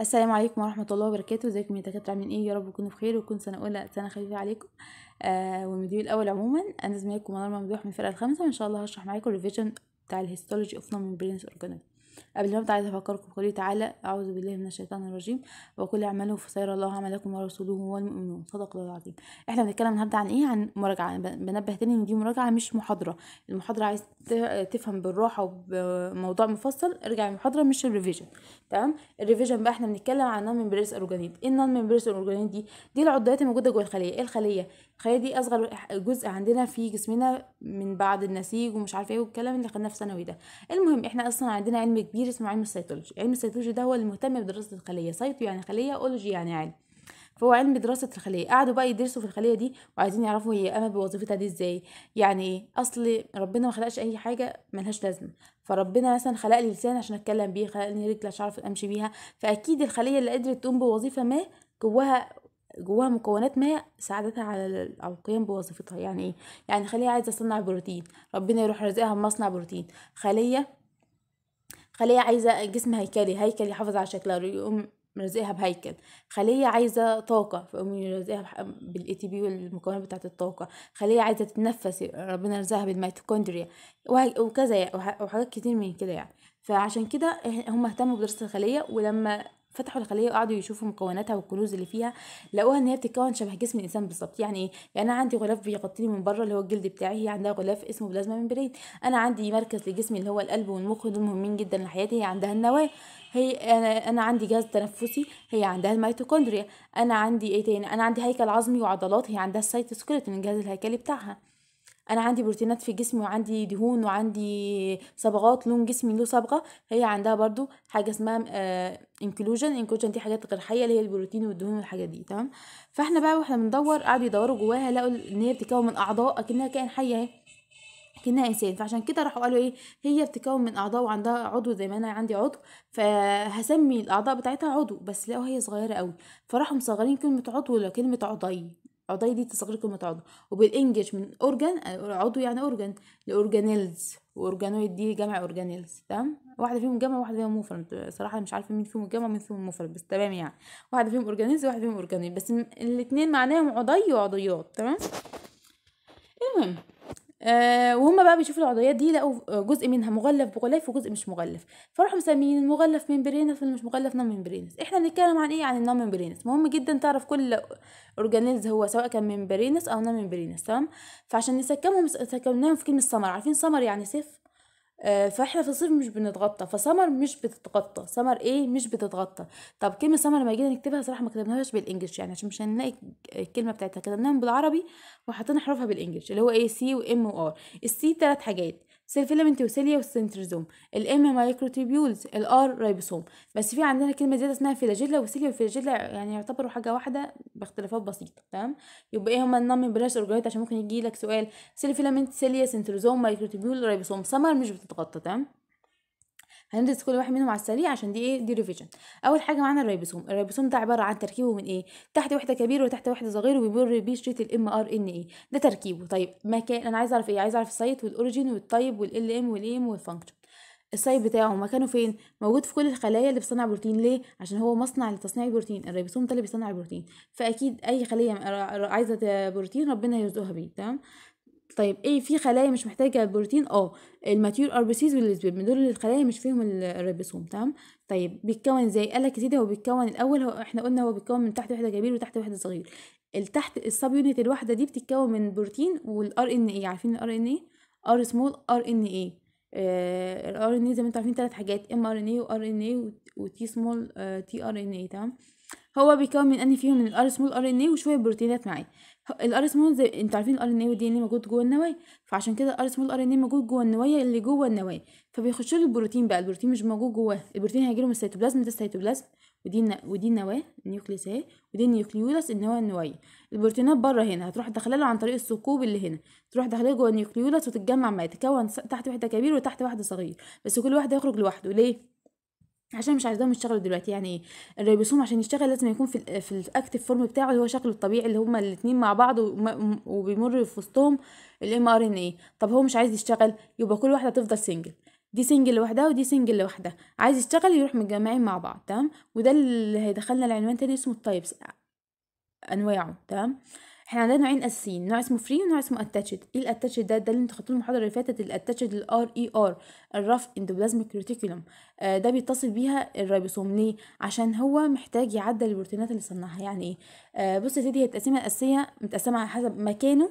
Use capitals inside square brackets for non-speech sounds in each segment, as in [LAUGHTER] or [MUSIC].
السلام عليكم ورحمه الله وبركاته ازيكم يا دكاتره عاملين ايه يا رب تكونوا بخير وتكون سنه اولى سنه خفيفه عليكم آه والفيديو الاول عموما انا زميلكم منار ممدوح من الفرقه الخامسه وان شاء الله هشرح معاكم الريفيجن بتاع الهيستولوجي اوف نون برينس أورجانيك قبل ما ابدا عايز افكركم بقوله تعالى اعوذ بالله من الشيطان الرجيم وكل اعملوا فسيرى الله عملكم ورسوله والمؤمنون صدق الله العظيم احنا بنتكلم النهارده عن ايه عن مراجعه يعني بنبه تاني ان دي مراجعه مش محاضره المحاضره عايز تفهم بالراحه وبموضوع مفصل ارجع المحاضره مش الريفيجن تمام الريفيجن بقى احنا بنتكلم عن نون ميمبريس اورجانيد ايه النون ميمبريس اورجانيد دي دي العضويات الموجوده جوه الخليه ايه الخليه الخليه دي اصغر جزء عندنا في جسمنا من بعد النسيج ومش عارفه ايه والكلام اللي خدناه في ثانوي ده المهم احنا اصلا عندنا علم كبير اسمه علم السيتولوجي علم السيتولوجي ده هو اللي مهتم بدراسه الخليه سايتو يعني خليه اولوجي يعني علم فهو علم دراسة الخلية قعدوا بقى يدرسوا في الخلية دي وعايزين يعرفوا هي قامت بوظيفتها دي ازاي يعني ايه اصل ربنا ما خلقش اي حاجة ملهاش لازمة فربنا مثلا خلق لي لسان عشان اتكلم بيه خلق لي رجل عشان اعرف امشي بيها فاكيد الخلية اللي قدرت تقوم بوظيفة ما جواها جواها مكونات ما ساعدتها على على القيام بوظيفتها يعني ايه يعني خليه عايزه تصنع بروتين ربنا يروح رزقها بمصنع بروتين خليه خلية عايزة جسم هيكلي هيكل يحافظ على شكلها يقوم مرزقها بهيكل خلية عايزة طاقة فيقوم يرزقها بالاي تي بي والمكونات بتاعة الطاقة خلية عايزة تتنفس ربنا رزقها بالميتوكوندريا وكذا يعني، وحاجات كتير من كده يعني فعشان كده هم اهتموا بدراسة الخلية ولما فتحوا الخليه وقعدوا يشوفوا مكوناتها والكنوز اللي فيها لقوها ان هي بتتكون شبه جسم الانسان بالظبط يعني ايه يعني انا عندي غلاف بيغطيني من بره اللي هو الجلد بتاعي هي عندها غلاف اسمه بلازما ممبرين انا عندي مركز لجسمي اللي هو القلب والمخ دول مهمين جدا لحياتي هي عندها النواه هي انا انا عندي جهاز تنفسي هي عندها الميتوكوندريا انا عندي ايه تاني انا عندي هيكل عظمي وعضلات هي عندها السايتوسكليتون الجهاز الهيكلي بتاعها انا عندي بروتينات في جسمي وعندي دهون وعندي صبغات لون جسمي له صبغه هي عندها برضو حاجه اسمها انكلوجن آه، انكلوجن دي حاجات غير حيه اللي هي البروتين والدهون والحاجات دي تمام فاحنا بقى واحنا بندور قعدوا يدوروا جواها لقوا ان هي بتتكون من اعضاء اكنها كائن حي اهي كانها انسان فعشان كده راحوا قالوا ايه هي بتتكون من اعضاء وعندها عضو زي ما انا عندي عضو فهسمي الاعضاء بتاعتها عضو بس لقوا هي صغيره قوي فراحوا مصغرين كلمه عضو لكلمه عضي العضية دي تصغير كلمه عضو وبالانجلش من اورجان عضو يعني اورجان لاورجانيلز واورجانويد دي جمع اورجانيلز تمام واحدة فيهم جمع واحدة فيهم مفرد صراحة مش عارفة مين فيهم جمع ومين فيهم مفرد بس تمام يعني واحدة فيهم اورجانيلز واحده فيهم اورجانيل بس الاتنين معناهم عضي وعضيات تمام المهم آه، وهم بقى بيشوفوا العضويات دي لقوا جزء منها مغلف بغلاف وجزء مش مغلف فراحوا مسميين المغلف ميمبرينس والمش مغلف نون ميمبرينس احنا بنتكلم عن ايه عن النون ميمبرينس مهم جدا تعرف كل اورجانيلز هو سواء كان ميمبرينس او نون ميمبرينس تمام فعشان نسكمهم سكمناهم في كلمه سمر عارفين سمر يعني صفر آه، فاحنا في الصيف مش بنتغطى فسمر مش بتتغطى سمر ايه مش بتتغطى طب كلمه سمر لما جينا نكتبها صراحه ما كتبناهاش بالانجلش يعني عشان مش هنلاقي الكلمه بتاعتها كتبناها بالعربي وحطينا حروفها بالانجلش اللي هو ايه سي وام وار السي ثلاث حاجات سيلفيلامنت وسيليا والسنترزوم الام مايكروتيبيولز الار ريبوسوم بس في عندنا كلمه زياده اسمها فيلاجيلا وسيليا وفيلاجيلا يعني يعتبروا حاجه واحده باختلافات بسيطه تمام يبقى ايه هما النم بلاش ارجوهات عشان ممكن يجي لك سؤال سيلفيلامنت سيليا سنترزوم مايكروتيبيول ريبوسوم سمر مش بتتغطى تمام هندرس كل واحد منهم على السريع عشان دي ايه دي ريفيجن اول حاجه معانا الريبوسوم الريبوسوم ده عباره عن تركيبه من ايه تحت وحده كبيره وتحت وحده صغيره وبيمر بيه شريط الام ار ان اي ده تركيبه طيب مكان انا عايز اعرف ايه عايز اعرف السايت والاوريجين والتايب والال ام والام والفانكشن السايت بتاعه مكانه فين موجود في كل الخلايا اللي بتصنع بروتين ليه عشان هو مصنع لتصنيع البروتين الريبوسوم ده اللي بيصنع البروتين فاكيد اي خليه عايزه بروتين ربنا يرزقها بيه تمام طيب ايه في خلايا مش محتاجه البروتين اه الماتيور ار بي سيز من دول الخلايا مش فيهم الريبوسوم تمام طيب بيتكون ازاي قال لك يا سيدي هو بيتكون الاول هو احنا قلنا هو بيتكون من تحت وحده كبير وتحت وحده صغير التحت الساب يونت الواحده دي بتتكون من بروتين والار ان اي عارفين الار ان اي ار سمول ار ان اي الار ان اي زي ما انتوا عارفين ثلاث حاجات ام ار ان اي وار ان اي وتي سمول تي ار ان اي تمام هو بيكون من اني فيهم من الار سمول ار ان اي وشويه بروتينات معاه الار اس مول زي انتوا عارفين الار ان اي والدي ان اي موجود جوه النواه فعشان كده الار اس مول الار ان اي موجود جوه النواه اللي جوه النواه فبيخشوا له البروتين بقى البروتين مش موجود جواه البروتين هيجي له من السيتوبلازم ده السيتوبلازم ودي ودي النواه النيوكليس اهي ودي النيوكليولس النواه هو البروتينات بره هنا هتروح داخله له عن طريق الثقوب اللي هنا تروح داخله جوه النيوكليولس وتتجمع معاه يتكون تحت وحده كبير وتحت واحده صغير بس كل واحده يخرج لوحده ليه عشان مش عايزاهم يشتغلوا دلوقتي يعني الريبوسوم عشان يشتغل لازم يكون في في الاكتف فورم بتاعه اللي هو شكله الطبيعي اللي هما الاثنين مع بعض وبيمر في وسطهم الام ار ان اي طب هو مش عايز يشتغل يبقى كل واحده تفضل سنجل دي سنجل لوحدها ودي سنجل لوحدها عايز يشتغل يروح متجمعين مع بعض تمام وده اللي هيدخلنا لعنوان تاني اسمه التايبس انواعه تمام احنا عندنا نوعين اساسيين نوع اسمه فري ونوع اسمه اتاتشد ايه الاتاتشد ده ده اللي انتوا خدتوه المحاضره اللي فاتت الاتاتشد الار اي ار الرف اندوبلازميك ريتيكولوم ده بيتصل بيها الريبوسوم ليه عشان هو محتاج يعدل البروتينات اللي صنعها يعني ايه آه، بص يا سيدي هي التقسيمه الاساسيه متقسمه على حسب مكانه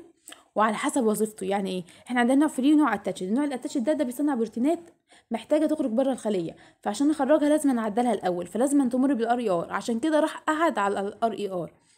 وعلى حسب وظيفته يعني ايه احنا عندنا نوع فري ونوع اتاتشد النوع الاتاتشد ده ده بيصنع بروتينات محتاجه تخرج بره الخليه فعشان نخرجها لازم نعدلها الاول فلازم تمر بالار اي ار e عشان كده راح قعد على الار اي ار e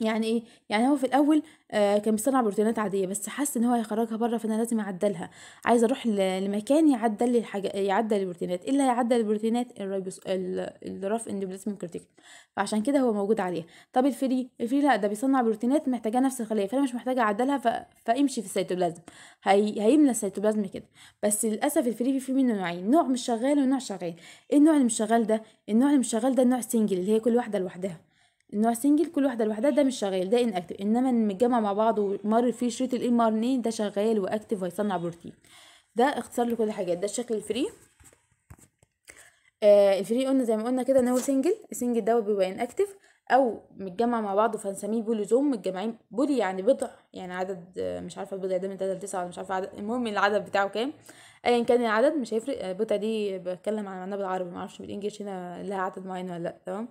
يعني ايه يعني هو في الاول آه كان بيصنع بروتينات عاديه بس حس ان هو هيخرجها بره فانا لازم اعدلها عايز اروح لمكان يعدل لي الحاجه يعدل البروتينات ايه اللي هيعدل البروتينات الرايبوس الراف اندوبلازميك كورتيكال فعشان كده هو موجود عليها طب الفري الفري لا ده بيصنع بروتينات محتاجه نفس الخليه فانا مش محتاجه اعدلها ف... فامشي في السيتوبلازم هي... هيملى السيتوبلازم كده بس للاسف الفري في منه نوعين نوع مش شغال ونوع شغال ايه النوع اللي مش شغال ده النوع اللي مش شغال ده النوع سنجل اللي هي كل واحده لوحدها النوع سنجل كل واحده لوحدها ده مش شغال ده ان اكتف انما متجمع مع بعض ومر فيه شريط الام ار ان إيه، ده شغال واكتف هيصنع بروتين ده اختصار لكل الحاجات ده الشكل الفري آه الفري قلنا زي ما قلنا كده ان هو سنجل السنجل ده بيبقى ان اكتف او متجمع مع بعضه فنسميه بوليزوم متجمعين بولي يعني بضع يعني عدد آه، مش عارفه البضع ده من 3 ل 9 ولا مش عارفه عدد المهم العدد بتاعه كام ايا كان العدد مش هيفرق البضع آه، دي بتكلم عن معناها بالعربي معرفش بالانجلش هنا لها عدد معين ولا لا تمام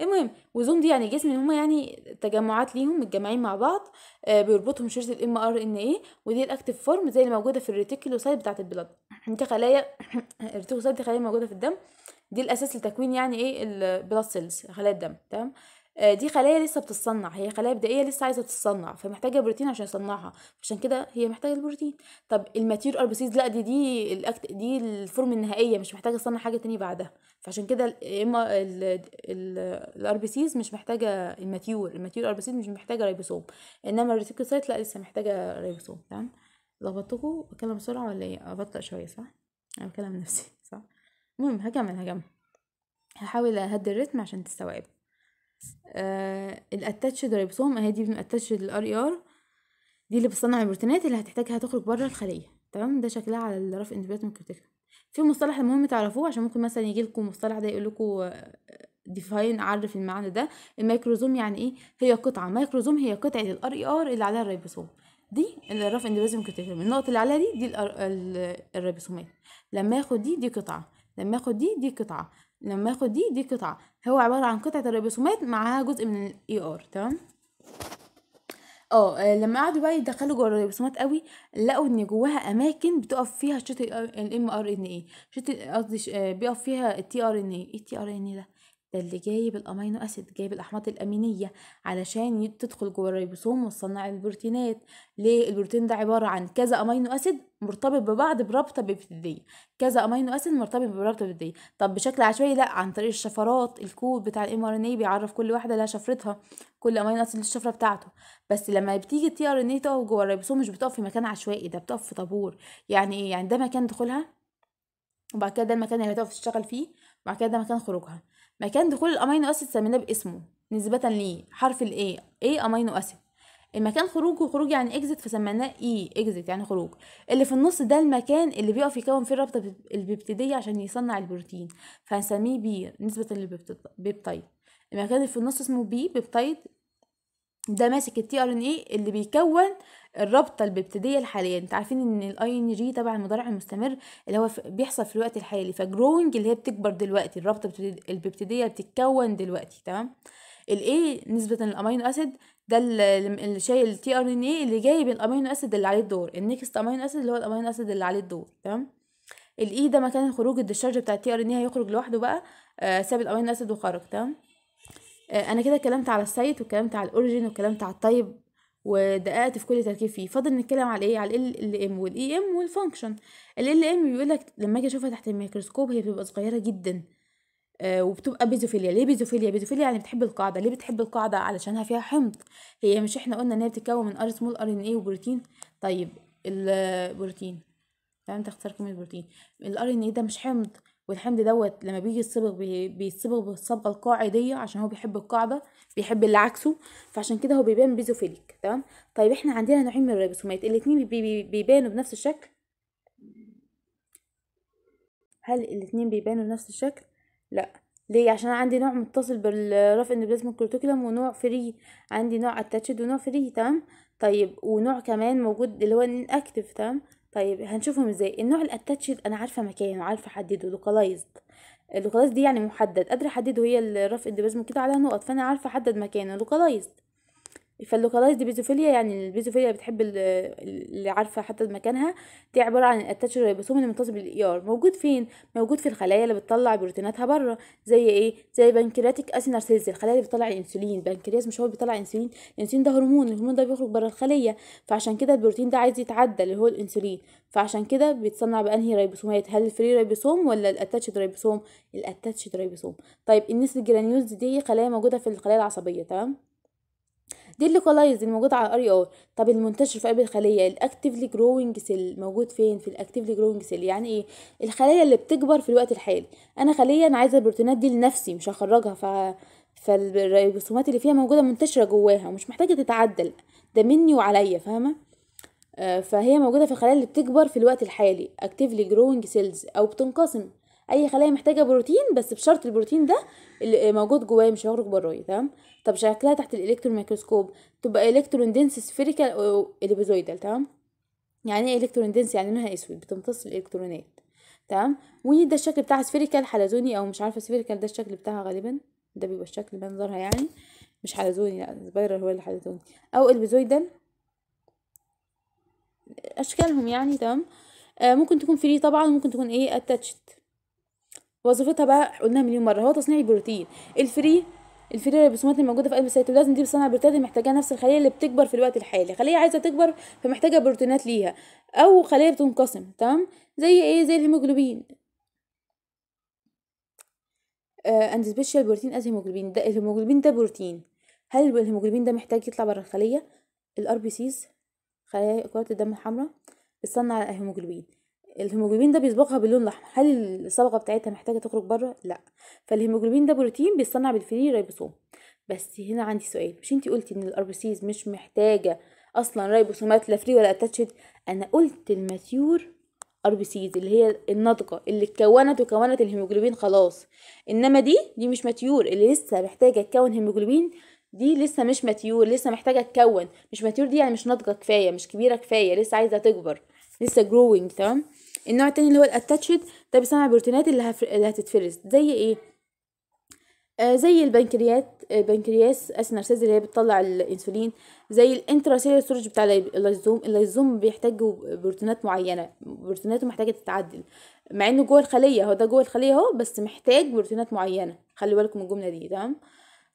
المهم وزوم دي يعني جسم ان هما يعني تجمعات ليهم متجمعين مع بعض آه، بيربطهم شريط الام ار ان ايه ودي الاكتف فورم زي اللي موجوده في الريتيكولوسايت بتاعه البلد دي خلايا الريتيكولوسايت دي خلايا موجوده في الدم دي الاساس لتكوين يعني ايه البلاد سيلز خلايا الدم تمام آه، دي خلايا لسه بتتصنع هي خلايا بدائيه لسه عايزه تتصنع فمحتاجه بروتين عشان يصنعها عشان كده هي محتاجه البروتين طب الماتير ار بيسيز لا دي دي الأكت... دي الفورم النهائيه مش محتاجه تصنع حاجه تانية بعدها فعشان كده اما الار بي سيز مش محتاجه الماتيور الماتيور ار بي سيز مش محتاجه ريبوسوم انما الريتيكوسايت لا لسه محتاجه ريبوسوم تمام لخبطتكم بتكلم بسرعه ولا ايه ابطأ أه، شويه صح انا بكلم نفسي صح المهم هكمل هكمل هحاول اهدي الريتم عشان تستوعب آه الاتاتشد ريبوسوم اهي دي الاتاتشد الار اي ار دي اللي بتصنع البروتينات اللي هتحتاجها تخرج بره الخليه تمام ده شكلها على الرف انتباتوم كريتيكال في مصطلح المهم تعرفوه عشان ممكن مثلا يجي لكم مصطلح ده يقول لكم ديفاين آه، عرف المعنى ده الميكروزوم يعني ايه هي قطعه ميكروزوم هي قطعه الار اي ار اللي عليها الريبوسوم دي الرف اندوبلازم كريتيكال النقطه اللي عليها دي دي آه، الريبوسومات لما اخد دي دي قطعه لما اخد دي دي قطعه لما اخد دي دي قطعه هو عبارة عن قطعة الريبوسومات معاها جزء من ال ار تمام آه،, اه لما قعدوا بقى يدخلوا جوه الريبوسومات قوي لقوا ان جواها اماكن بتقف فيها ال ام ار ان اي قصدي آه، بيقف فيها التي ار ان ايه التي ار ان اي ده ده اللي جايب الامينو اسيد جايب الاحماض الامينيه علشان تدخل جوه الريبوسوم وتصنع البروتينات ليه البروتين ده عباره عن كذا امينو اسيد مرتبط ببعض برابطه ببتديه كذا امينو اسيد مرتبط برابطه ببتديه طب بشكل عشوائي لا عن طريق الشفرات الكود بتاع الام ار ان اي بيعرف كل واحده لها شفرتها كل امينو اسيد الشفره بتاعته بس لما بتيجي التي ار ان اي تقف جوه الريبوسوم مش بتقف في مكان عشوائي ده بتقف في طابور يعني ايه يعني ده مكان دخولها وبعد كده ده المكان اللي هتقف تشتغل فيه وبعد كده ده مكان خروجها مكان دخول الامينو اسيد سميناه باسمه نسبة ليه حرف الـ A A امينو اسيد المكان خروجه خروج يعني اكزيت فسميناه اي e، اكزيت يعني خروج اللي في النص ده المكان اللي بيقف يكون فيه الرابطه البيبتيديه عشان يصنع البروتين فهنسميه بي نسبه للبيبتايد المكان اللي في النص اسمه بي بيبتايد ده ماسك التي ار ان اي اللي بيكون الرابطه الببتديه الحاليه انت عارفين ان الاي ان جي تبع المضارع المستمر اللي هو بيحصل في الوقت الحالي فجروينج اللي هي بتكبر دلوقتي الرابطه الببتديه بتتكون دلوقتي تمام الاي نسبه الامينو اسيد ده اللي شايل التي ار ان اي اللي جايب الامينو اسيد اللي عليه الدور النكست امينو اسيد اللي هو الامينو اسيد اللي عليه الدور تمام الاي e ده مكان خروج الدشارج بتاع التي ار ان اي هيخرج لوحده بقى آه ساب الامينو اسيد وخرج تمام آه انا كده اتكلمت على السايت واتكلمت على الاوريجين واتكلمت على الطيب ودققت في كل تركيب فيه فاضل نتكلم على ايه على ال ال ام والاي ام والفانكشن ال ام بيقول لك لما اجي اشوفها تحت الميكروسكوب هي بتبقى صغيره جدا آه وبتبقى بيزوفيليا ليه بيزوفيليا بيزوفيليا يعني بتحب القاعده ليه بتحب القاعده علشانها فيها حمض هي مش احنا قلنا ان هي بتتكون من ار سمول ار ان اي وبروتين طيب البروتين تمام تختار كميه بروتين الار ان اي ده مش حمض والحمض دوت لما بيجي يصبغ بيتصبغ بالصبغه القاعديه عشان هو بيحب القاعده بيحب اللي عكسه فعشان كده هو بيبان بيزوفيليك تمام طيب احنا عندنا نوعين من الريبوسومات الاتنين بيبانوا بنفس الشكل هل الاتنين بيبانوا بنفس الشكل لا ليه عشان عندي نوع متصل بالرف اندوبلازميك كورتيكولم ونوع فري عندي نوع اتاتشد ونوع فري تمام طيب ونوع كمان موجود اللي هو اكتف تمام طيب هنشوفهم ازاي النوع الاتاتشد انا عارفه مكانه عارفه احدده لوكالايزد الغلايظ دي يعني محدد قادره احدده هي الرف اندباز كده على نقط فانا عارفه احدد مكانه الغلايز الفالوكالايزد بيزوفيليا يعني البيزوفيليا بتحب اللي عارفه حتى مكانها دي عباره عن الاتاتش اللي المتصل بالاي ار موجود فين موجود في الخلايا اللي بتطلع بروتيناتها بره زي ايه زي بنكرياتيك اسينار سيلز الخلايا اللي بتطلع الانسولين بنكرياس مش هو اللي بيطلع انسولين الانسولين ده هرمون الهرمون ده بيخرج بره الخليه فعشان كده البروتين ده عايز يتعدى اللي هو الانسولين فعشان كده بيتصنع بانهي ريبوسومات هل الفري ريبوسوم ولا الاتاتش ريبوسوم الاتاتش ريبوسوم طيب النسل الجرانيولز دي خلايا موجوده في الخلايا العصبيه تمام دي الليكولايز الموجود على الار ار e طب المنتشر في قلب الخليه الاكتيفلي جروينج سيل موجود فين في الاكتيفلي جروينج سيل يعني ايه الخليه اللي بتكبر في الوقت الحالي انا خليه انا عايزه البروتينات دي لنفسي مش هخرجها ف فالريبوسومات اللي فيها موجوده منتشره جواها ومش محتاجه تتعدل ده مني وعليا فاهمه آه، فهي موجوده في الخلايا اللي بتكبر في الوقت الحالي اكتيفلي جروينج سيلز او بتنقسم اي خلايا محتاجه بروتين بس بشرط البروتين ده اللي موجود جواه مش هيخرج برايه تمام طب شكلها تحت الالكترون ميكروسكوب تبقى الكترون دنس سفيريكال اليبيزويدال تمام يعني ايه الكترون دنس يعني لونها اسود بتمتص الالكترونات تمام وده الشكل بتاعها سفيريكال حلزوني او مش عارفه سفيريكال ده الشكل بتاعها غالبا ده بيبقى الشكل منظرها يعني مش حلزوني لا سبايرال هو اللي حلزوني او اليبيزويدال اشكالهم يعني تمام آه ممكن تكون فري طبعا ممكن تكون ايه اتاتشت وظيفتها بقى قلناها مليون مره هو تصنيع البروتين الفري الفري الرسومات الموجوده في قلب السيتوبلازم دي بتصنع بروتين اللي محتاجاها نفس الخليه اللي بتكبر في الوقت الحالي خليه عايزه تكبر فمحتاجه بروتينات ليها او خليه بتنقسم تمام زي ايه زي الهيموجلوبين اند سبيشال بروتين از هيموجلوبين ده الهيموجلوبين ده بروتين هل الهيموجلوبين ده محتاج يطلع بره الخليه الار بي سيز خلايا كرات الدم الحمراء بتصنع الهيموجلوبين الهيموجلوبين ده بيصبغها باللون الاحمر هل الصبغه بتاعتها محتاجه تخرج بره لا فالهيموجلوبين ده بروتين بيصنع بالفري ريبوسوم بس هنا عندي سؤال مش انتي قلتي ان الاربسيز مش محتاجه اصلا ريبوسومات لا فري ولا اتاتشد انا قلت الماثيور اربسيز اللي هي الناضجه اللي اتكونت وكونت الهيموجلوبين خلاص انما دي دي مش ماتيور اللي لسه محتاجه تكون هيموجلوبين دي لسه مش ماتيور لسه محتاجه تكون مش ماتيور دي يعني مش ناضجه كفايه مش كبيره كفايه لسه عايزه تكبر لسه جروينج تمام النوع التاني اللي هو الاتاتشد ده بيصنع بروتينات اللي, هف... اللي هتتفرز زي ايه آه زي البنكريات البنكرياس آه، اسنرسيز اللي هي بتطلع الانسولين زي الانتراسيلر سورج بتاع اللايزوم اللايزوم بيحتاج بروتينات معينه بروتيناته محتاجه تتعدل مع انه جوه الخليه هو ده جوه الخليه اهو بس محتاج بروتينات معينه خلي بالكم من الجمله دي تمام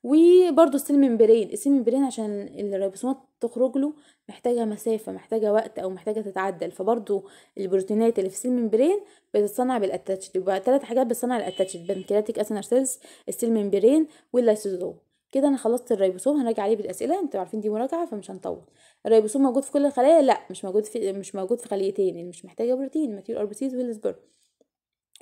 وبرده السلم مبرين السلم مبرين عشان الريبوسومات تخرج له محتاجة مسافة محتاجة وقت أو محتاجة تتعدل فبرده البروتينات اللي في السيل ممبرين بتتصنع بالأتاتشد يبقى ثلاث حاجات بتصنع الأتاتشد بنكرياتيك أسنر سيلز السيل ممبرين واللايسوزوم كده أنا خلصت الريبوسوم هنراجع عليه بالأسئلة أنتوا عارفين دي مراجعة فمش هنطول الريبوسوم موجود في كل الخلايا لا مش موجود في مش موجود في خليتين اللي يعني مش محتاجة بروتين ماتيور أربيسيز والسبرم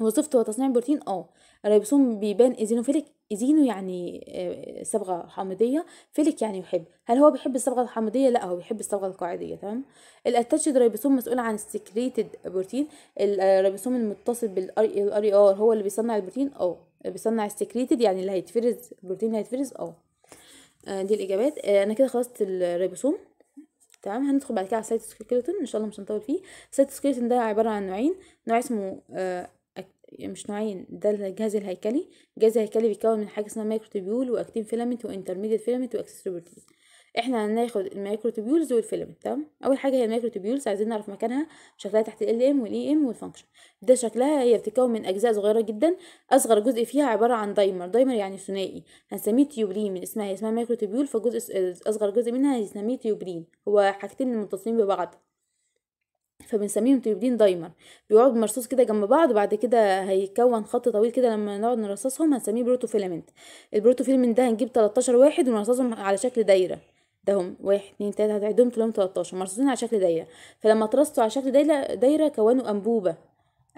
وظيفته هو تصنيع البروتين اه الريبوسوم بيبان ايزينوفيليك ايزينو يعني آه، صبغه حامضيه فيليك يعني يحب هل هو بيحب الصبغه الحامضيه لا هو بيحب الصبغه القاعديه تمام الاتاتشد ريبوسوم مسؤول عن السكريتد بروتين الريبوسوم المتصل بالار اي ار هو اللي بيصنع البروتين اه بيصنع السكريتد يعني اللي هيتفرز البروتين اللي هيتفرز اه, آه، دي الاجابات آه، انا كده خلصت الريبوسوم تمام هندخل بعد كده على السيتوسكيلتون ان شاء الله مش هنطول فيه السيتوسكيلتون ده عباره عن نوعين نوع اسمه يعني مش نوعين ده الجهاز الهيكلي الجهاز الهيكلي بيتكون من حاجه اسمها مايكروتوبيول واكتين فيلامنت وانترميديت فيلامنت واكسسوري احنا هناخد المايكروتوبيولز والفيلمنت تمام اول حاجه هي المايكروتوبيولز عايزين نعرف مكانها شكلها تحت ال ام والاي ام والفانكشن ده شكلها هي بتتكون من اجزاء صغيره جدا اصغر جزء فيها عباره عن دايمر دايمر يعني ثنائي هنسميه تيوبرين من اسمها هي اسمها مايكروتوبيول فجزء اصغر جزء منها هنسميه تيوبرين هو حاجتين متصلين ببعض فبنسميهم تريبدين دايمر بيقعد مرصوص كده جنب بعض وبعد كده هيكون خط طويل كده لما نقعد نرصصهم هنسميه بروتوفيلمنت البروتوفيلمنت ده هنجيب 13 واحد ونرصصهم على شكل دايره ده هم واحد اتنين تلاته هتعدهم تلاقيهم 13 مرصوصين على شكل دايره فلما ترصوا على شكل دايره دايره كونوا انبوبه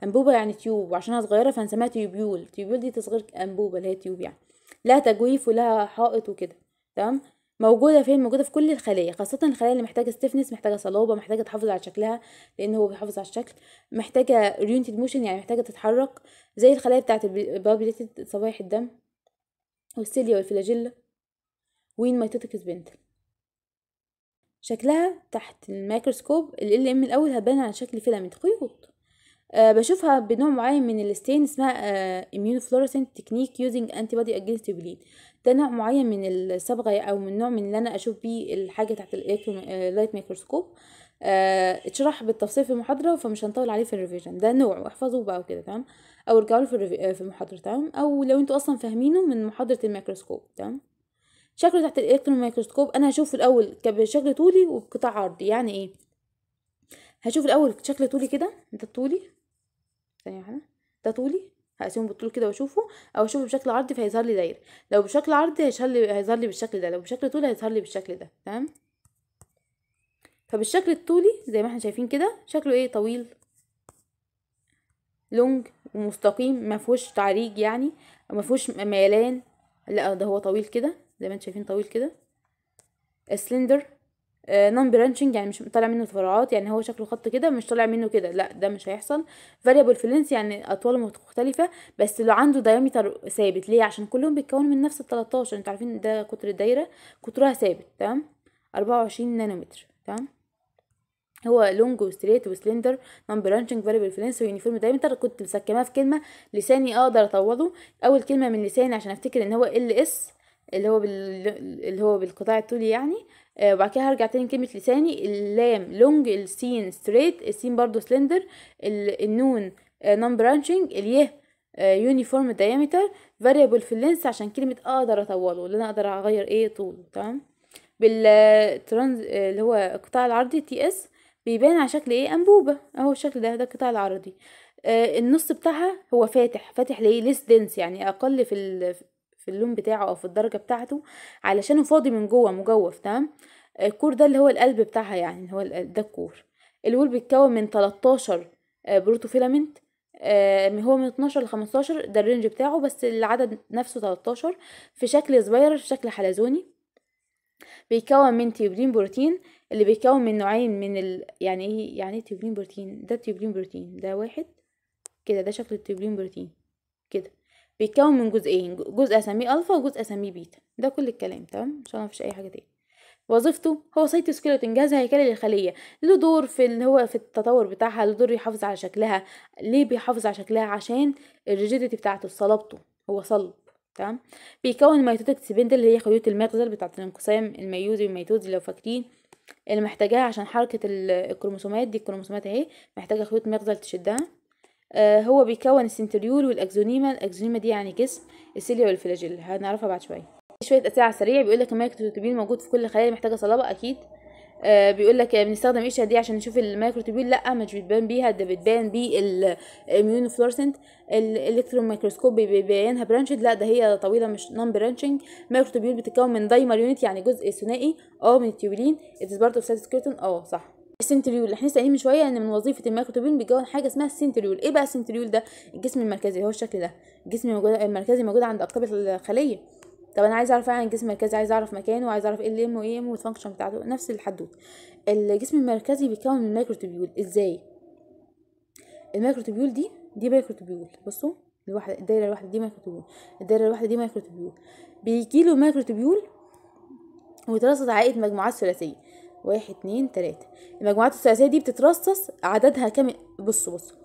انبوبه يعني تيوب وعشانها صغيره فهنسميها تيوبيول تيوبيول دي تصغير انبوبه اللي هي تيوب يعني لها تجويف ولها حائط وكده تمام موجوده فين موجوده في كل الخلايا خاصه الخلايا اللي محتاجه ستيفنس محتاجه صلابه محتاجه تحافظ على شكلها لان هو بيحافظ على الشكل محتاجه ريونتد موشن يعني محتاجه تتحرك زي الخلايا بتاعه البابليتد صبايح الدم والسيليا والفلاجيلا وين ميتوتيك سبنتل شكلها تحت الميكروسكوب ال ام الاول هتبان على شكل فيلامنت خيوط أه بشوفها بنوع معين من الستين اسمها فلورسنت تكنيك يوزنج انتي بادي اجينست بليد ده نوع معين من الصبغه او من نوع من اللي انا اشوف بيه الحاجه تحت اللايت آه، ميكروسكوب آه اتشرح بالتفصيل في المحاضره فمش هنطول عليه في الريفيجن ده نوع واحفظوه بقى وكده تمام او ارجعوا في آه، في المحاضره تمام او لو انتوا اصلا فاهمينه من محاضره الميكروسكوب تمام شكله تحت الالكترون ميكروسكوب انا هشوف الاول بشكل طولي وبقطاع عرضي يعني ايه هشوف الاول شكل طولي كده ده طولي ثانيه واحده ده طولي هقسمه بالطول كده واشوفه او اشوفه بشكل عرضي فهيظهر لي دايره لو بشكل عرضي هيظهر لي هيظهر لي بالشكل ده لو بشكل طولي هيظهر لي بالشكل ده تمام فبالشكل الطولي زي ما احنا شايفين كده شكله ايه طويل لونج ومستقيم ما فيهوش تعريج يعني ما فيهوش ميلان لا ده هو طويل كده زي ما انتم شايفين طويل كده سلندر نون آه، برانشنج يعني مش طالع منه تفرعات يعني هو شكله خط كده مش طالع منه كده لا ده مش هيحصل فاريبل فلنس يعني اطواله مختلفه بس لو عنده دايمتر ثابت ليه عشان كلهم بيتكونوا من نفس ال 13 انتوا عارفين ده قطر الدايره قطرها ثابت تمام 24 نانومتر تمام هو لونج وستريت وسلندر نون برانشنج فاريبل فلنس ويونيفورم دايمتر كنت مسكماها في كلمه لساني اقدر اطوله اول كلمه من لساني عشان افتكر ان هو ال اس اللي هو بال... اللي هو بالقطاع الطولي يعني آه، وبعد كده هرجع تاني لكلمة لساني اللام لونج السين ستريت السين برضو سلندر النون نون آه، برانشنج اليه يونيفورم دايمتر فاريبل في اللينس عشان كلمة آه اقدر اطوله اللي انا اقدر اغير ايه طوله تمام بالترانز اللي هو القطاع العرضي تي اس بيبان على شكل ايه انبوبة اهو الشكل ده ده القطاع العرضي النص بتاعها هو فاتح فاتح ليه ليس دنس يعني اقل في ال... في اللون بتاعه او في الدرجه بتاعته علشان فاضي من جوه مجوف تمام الكور ده اللي هو القلب بتاعها يعني اللي هو ده الكور الول بيتكون من 13 آه، بروتوفيلامنت فيلامنت آه، هو من 12 ل 15 ده الرينج بتاعه بس العدد نفسه 13 في شكل صغير في شكل حلزوني بيتكون من تيوبلين بروتين اللي بيتكون من نوعين من ال... يعني ايه يعني ايه تيوبلين بروتين ده تيوبلين بروتين ده واحد كده ده شكل التيوبلين بروتين كده بيتكون من جزئين جزء اسميه الفا وجزء اسميه بيتا ده كل الكلام تمام ان شاء الله مفيش اي حاجه تاني وظيفته هو سايتوسكيلتون جهاز هيكلي للخليه له دور في اللي هو في التطور بتاعها له دور يحافظ على شكلها ليه بيحافظ على شكلها عشان الريجيديتي بتاعته صلابته هو صلب تمام بيكون ميتوتك سبندل اللي هي خيوط المغزل بتاعه الانقسام الميوزي والميتوزي لو فاكرين اللي محتاجاها عشان حركه الكروموسومات دي الكروموسومات اهي محتاجه خيوط مغزل تشدها آه، هو بيكون السنتريول والاكزونيما الاكزونيما دي يعني جسم السيليا والفلاجيل هنعرفها بعد شويه شويه اسئله سريع بيقول لك الميكروتوبيل موجود في كل خلايا محتاجه صلابه اكيد آه بيقول لك بنستخدم ايش دي عشان نشوف الميكروتوبيول لا مش بتبان بيها ده بتبان بالاميون فلورسنت الالكترون مايكروسكوب بيبينها برانشد لا ده هي طويله مش نون برانشنج ميكروتوبيول بتتكون من دايمر يونت يعني جزء ثنائي اه من التيوبولين اتس بارت اوف سايتوسكلتون اه صح السنتريول احنا سألين من شويه ان من وظيفه الميكروتوبين بيتكون حاجه اسمها السنتريول ايه بقى السنتريول ده الجسم المركزي هو الشكل ده الجسم المركزي موجود عند اقطاب الخليه طب انا عايز اعرف عن الجسم المركزي عايز اعرف مكانه وعايز اعرف ايه الام وايه ام والفانكشن بتاعته نفس الحدوته الجسم المركزي بيتكون من الميكروتوبيول ازاي الميكروتوبيول دي دي ميكروتوبيول بصوا الواحده الدايره الواحده دي ميكروتوبيول الدايره الواحده دي ميكروتوبيول بيجي له ميكروتوبيول ويترصد عائد مجموعات ثلاثيه واحد اتنين تلاتة المجموعات الثلاثية دي بتترصص عددها كام بصوا بصوا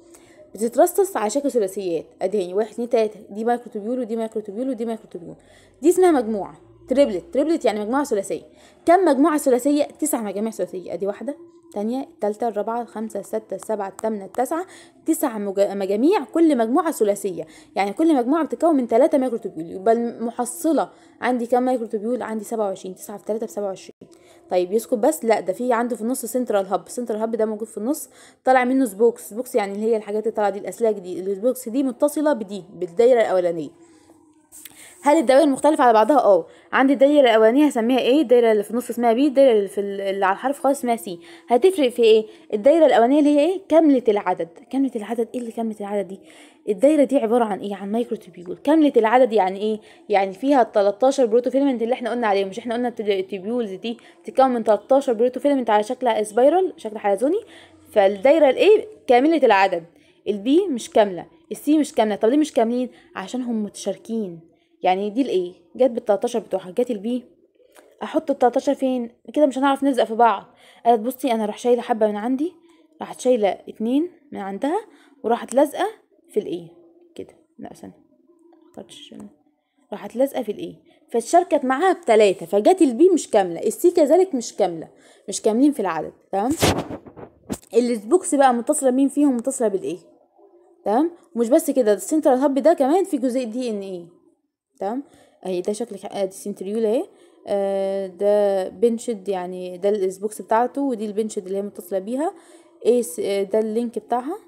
بتترصص على شكل ثلاثيات اداني يعني واحد اتنين تلاتة دي مايكروتوبيول ودي مايكروتوبيول ودي مايكروتوبيول دي اسمها مجموعة تريبلت تريبلت يعني مجموعة ثلاثية كم مجموعة ثلاثية تسع مجاميع ثلاثية ادي واحدة تانية التالتة الرابعة الخامسة الستة السبعة التامنة التاسعة تسع مجاميع كل مجموعة ثلاثية يعني كل مجموعة بتتكون من تلاتة مايكروتوبيول يبقى المحصلة عندي كام مايكروتوبيول عندي سبعة وعشرين تسعة في تلاتة سبعة وعشرين طيب يسكب بس لا ده في عنده في النص سنترال هاب سنترال هاب ده موجود في النص طالع منه سبوكس سبوكس يعني اللي هي الحاجات اللي طالعه دي الاسلاك دي السبوكس دي متصله بدي بالدايره الاولانيه هل الدوائر مختلفه على بعضها اه عندي الدايره الاولانيه هسميها ايه الدايره اللي في النص اسمها بي الدايره اللي في اللي على الحرف خالص اسمها سي هتفرق في ايه الدايره الاولانيه اللي هي ايه كامله العدد كامله العدد ايه اللي كامله العدد دي الدايره دي عباره عن ايه عن مايكرو تبيول كامله العدد يعني ايه يعني فيها بروتو فيلمنت اللي احنا قلنا عليهم مش احنا قلنا التبيولز دي بتتكون من بروتو فيلمنت على شكل سبايرال شكل حلزوني فالدايره الايه كامله العدد البي مش كامله السي مش كامله طب ليه مش كاملين عشان هم متشاركين يعني دي الاي جت بال13 بتوعها جت البي احط ال13 فين كده مش هنعرف نلزق في بعض قالت بصي انا راح شايله حبه من عندي راحت شايله اتنين من عندها وراحت لازقه في الاي كده لا ثانيه راحت لازقه في الاي فاتشاركت معاها بتلاتة فجت البي مش كامله السي كذلك مش كامله مش كاملين في العدد تمام السبوكس بقى متصله مين فيهم متصله بالاي تمام ومش بس كده السنترال هاب ده كمان في جزء دي ان ايه تمام اهي ده شكل ادي آه، سنتريول اهي آه، ده بنشد يعني ده الاسبوكس بتاعته ودي البنشد اللي هي متصله بيها ايه ده اللينك بتاعها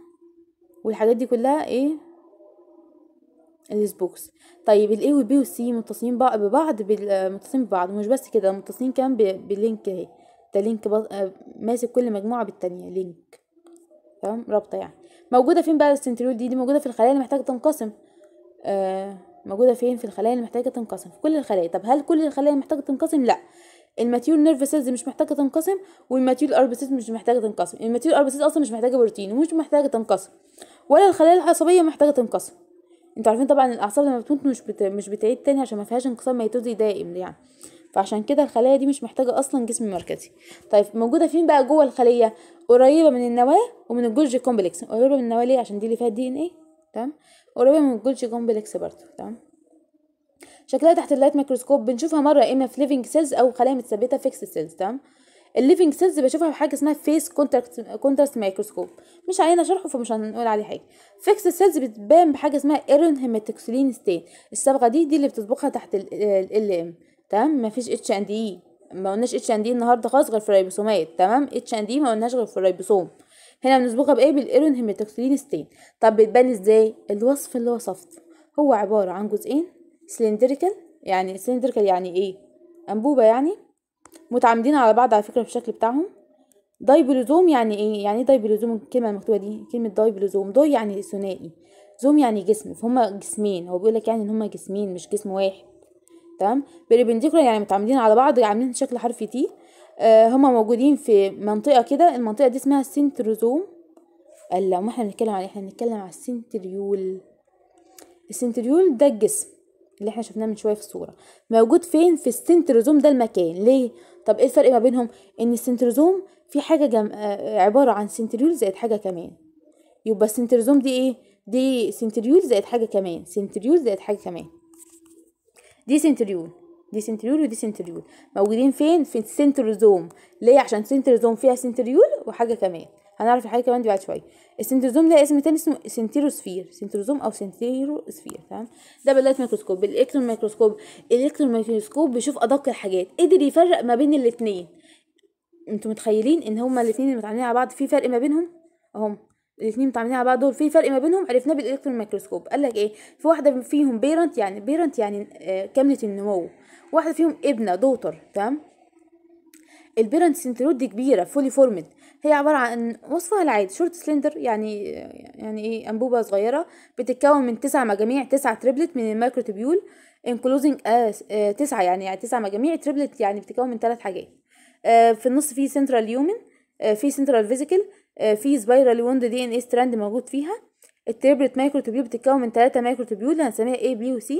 والحاجات دي كلها ايه الاسبوكس طيب الاي والبي والسي متصلين ببعض آه، متصلين ببعض مش بس كده متصلين كمان بلينك اهي ده لينك ماسك كل مجموعه بالتانية لينك تمام رابطه يعني موجوده فين بقى السنتريول دي دي موجوده في الخلايا اللي محتاجه تنقسم آه موجوده فين في الخلايا اللي محتاجه تنقسم في كل الخلايا طب هل كل الخلايا محتاجه تنقسم لا الماتيول نيرف سيلز مش محتاجه تنقسم والماتيول اربسيت مش محتاجه تنقسم الماتيول اربسيت اصلا مش محتاجه بروتين ومش محتاجه تنقسم ولا الخلايا العصبيه محتاجه تنقسم انتوا عارفين طبعا الاعصاب لما بتموت مش بت... مش بتعيد تاني عشان ما فيهاش انقسام ميتوزي دائم يعني فعشان كده الخلايا دي مش محتاجه اصلا جسم مركزي طيب موجوده فين بقى جوه الخليه قريبه من النواه ومن الجورج كومبلكس قريبه من النواه ليه عشان دي اللي فيها الدي ان ايه تمام قريبه من الجولجي كومبلكس برضه تمام شكلها تحت اللايت ميكروسكوب بنشوفها مره اما في ليفنج سيلز او خلايا متثبته فيكس سيلز تمام الليفنج سيلز بشوفها بحاجه اسمها فيس كونتراكت كونتراست مايكروسكوب مش علينا شرحه فمش هنقول عليه حاجه فيكس سيلز بتبان بحاجه اسمها ايرون هيماتكسولين ستين الصبغه دي دي اللي بتطبخها تحت ال ام تمام مفيش اتش اند اي e. ما قلناش اتش اند اي النهارده خالص غير في الريبوسومات تمام اتش اند اي ما قلناش غير في الريبوسوم هنا بنصبغها بايه بالايرون هيماتوكسيلين ستين طب بتبان ازاي الوصف اللي وصفته هو عباره عن جزئين سلندريكال يعني سلندريكال يعني ايه انبوبه يعني متعامدين على بعض على فكره في الشكل بتاعهم دايبلوزوم يعني ايه يعني ايه دايبلوزوم الكلمه المكتوبه دي كلمه دايبلوزوم دو يعني ثنائي زوم يعني جسم فهما جسمين هو بيقول لك يعني ان هما جسمين مش جسم واحد تمام بيربنديكولار يعني متعامدين على بعض عاملين شكل حرف تي آه، هما موجودين في منطقة كده المنطقة دي اسمها السنتروزوم لا ما احنا بنتكلم عليه احنا بنتكلم على السنتريول إيه؟ السنتريول ده الجسم اللي احنا شفناه من شويه في الصوره موجود فين في السنتروزوم ده المكان ليه طب ايه الفرق ما بينهم ان السنتروزوم في حاجه جم... آه، آه، عباره عن سنتريول زائد حاجه كمان يبقى السنتروزوم دي ايه دي سنتريول زائد حاجه كمان سنتريول زائد حاجه كمان دي سنتريول ديسنتريول وديسنتريول موجودين فين في السنتروزوم ليه عشان سنتروزوم فيها سنتريول وحاجه كمان هنعرف الحاجه كمان دي بعد شويه السنتروزوم ده اسم تاني اسمه سنتيروسفير سنتروزوم او سنتيروسفير تمام ده باللايت ميكروسكوب الالكترون ميكروسكوب الالكترون ميكروسكوب بيشوف ادق الحاجات قدر يفرق ما بين الاثنين انتوا متخيلين ان هما الاثنين اللي متعاملين على بعض في فرق ما بينهم اهم الاثنين متعاملين على بعض دول في فرق ما بينهم عرفناه بالالكترون ميكروسكوب قال لك ايه في واحده فيهم بيرنت يعني بيرنت يعني آه، كامله النمو واحده فيهم ابنه دوتر تمام البيرنت سنترود دي كبيره فولي فورمد هي عباره عن وصفها العادي شورت سلندر يعني يعني ايه انبوبه صغيره بتتكون من تسع مجاميع تسع تريبلت من الميكروتوبيول انكلوزنج آه تسعه يعني, يعني تسع مجاميع تريبلت يعني بتتكون من ثلاث حاجات آه في النص في سنترال يومن آه في سنترال فيزيكال آه في سبايرال وند دي ان اي ستراند موجود فيها التريبلت مايكروتوبيول بتتكون من ثلاثه مايكروتوبيول هنسميها اي بي و C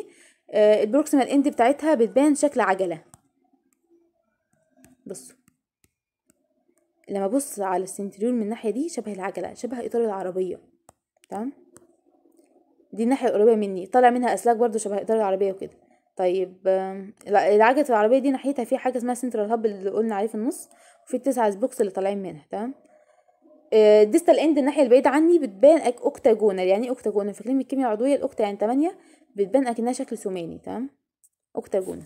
آه، البروكسيمال اند بتاعتها بتبان شكل عجله بصوا لما ابص على السنتريول من الناحيه دي شبه العجله شبه اطار العربيه تمام دي الناحيه القريبه مني طالع منها اسلاك برضو شبه اطار العربيه وكده طيب العجله العربيه دي ناحيتها في حاجه اسمها سنترال هاب اللي قلنا عليه في النص وفي التسعه بوكس اللي طالعين منها تمام الديستال آه، اند الناحيه البعيده عني بتبان اوكتاجونال يعني ايه اوكتاجونال فاكرين من الكيمياء العضويه الاوكتا يعني 8 بتبان اكنها شكل ثماني تمام اوكتاجون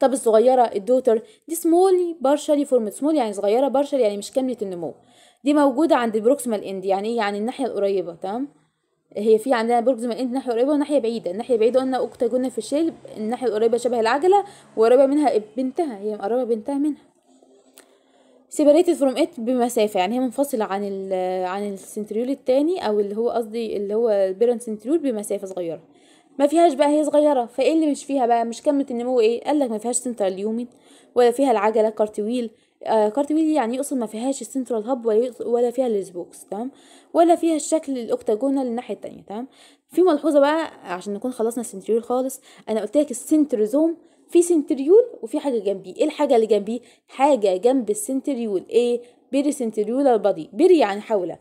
طب الصغيره الدوتر دي سمولي بارشالي فورمت سمول يعني صغيره بارشالي يعني مش كامله النمو دي موجوده عند البروكسيمال اند يعني ايه يعني الناحيه القريبه تمام هي في عندنا بروكسيمال اند ناحيه قريبه وناحيه بعيده الناحيه البعيده قلنا اوكتاجون في الشيل الناحيه القريبه شبه العجله وقريبه منها بنتها هي مقربه بنتها منها سيباريتد فروم ات بمسافة يعني هي منفصلة عن ال عن السنتريول التاني أو اللي هو قصدي اللي هو البيرنت سنتريول بمسافة صغيرة ما فيهاش بقى هي صغيرة فايه اللي مش فيها بقى مش كمة النمو ايه قالك ما فيهاش سنترال يومين ولا فيها العجلة كارتويل آه كارتويل يعني يقصد ما فيهاش السنترال هاب ولا ولا فيها السبوكس تمام ولا فيها الشكل الاوكتاجونال الناحية التانية تمام في ملحوظة بقى عشان نكون خلصنا السنتريول خالص انا قلت لك السنترزوم في سنتريول وفي حاجه جنبيه ايه الحاجه اللي جنبيه حاجه جنب السنتريول ايه بيري سنتريول بادي بيري يعني حوله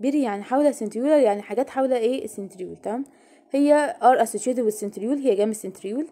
بيري يعني حول سنتريولر يعني حاجات حول ايه السنتريول تمام هي ار اسوشيتد بالسنتريول هي جنب السنتريول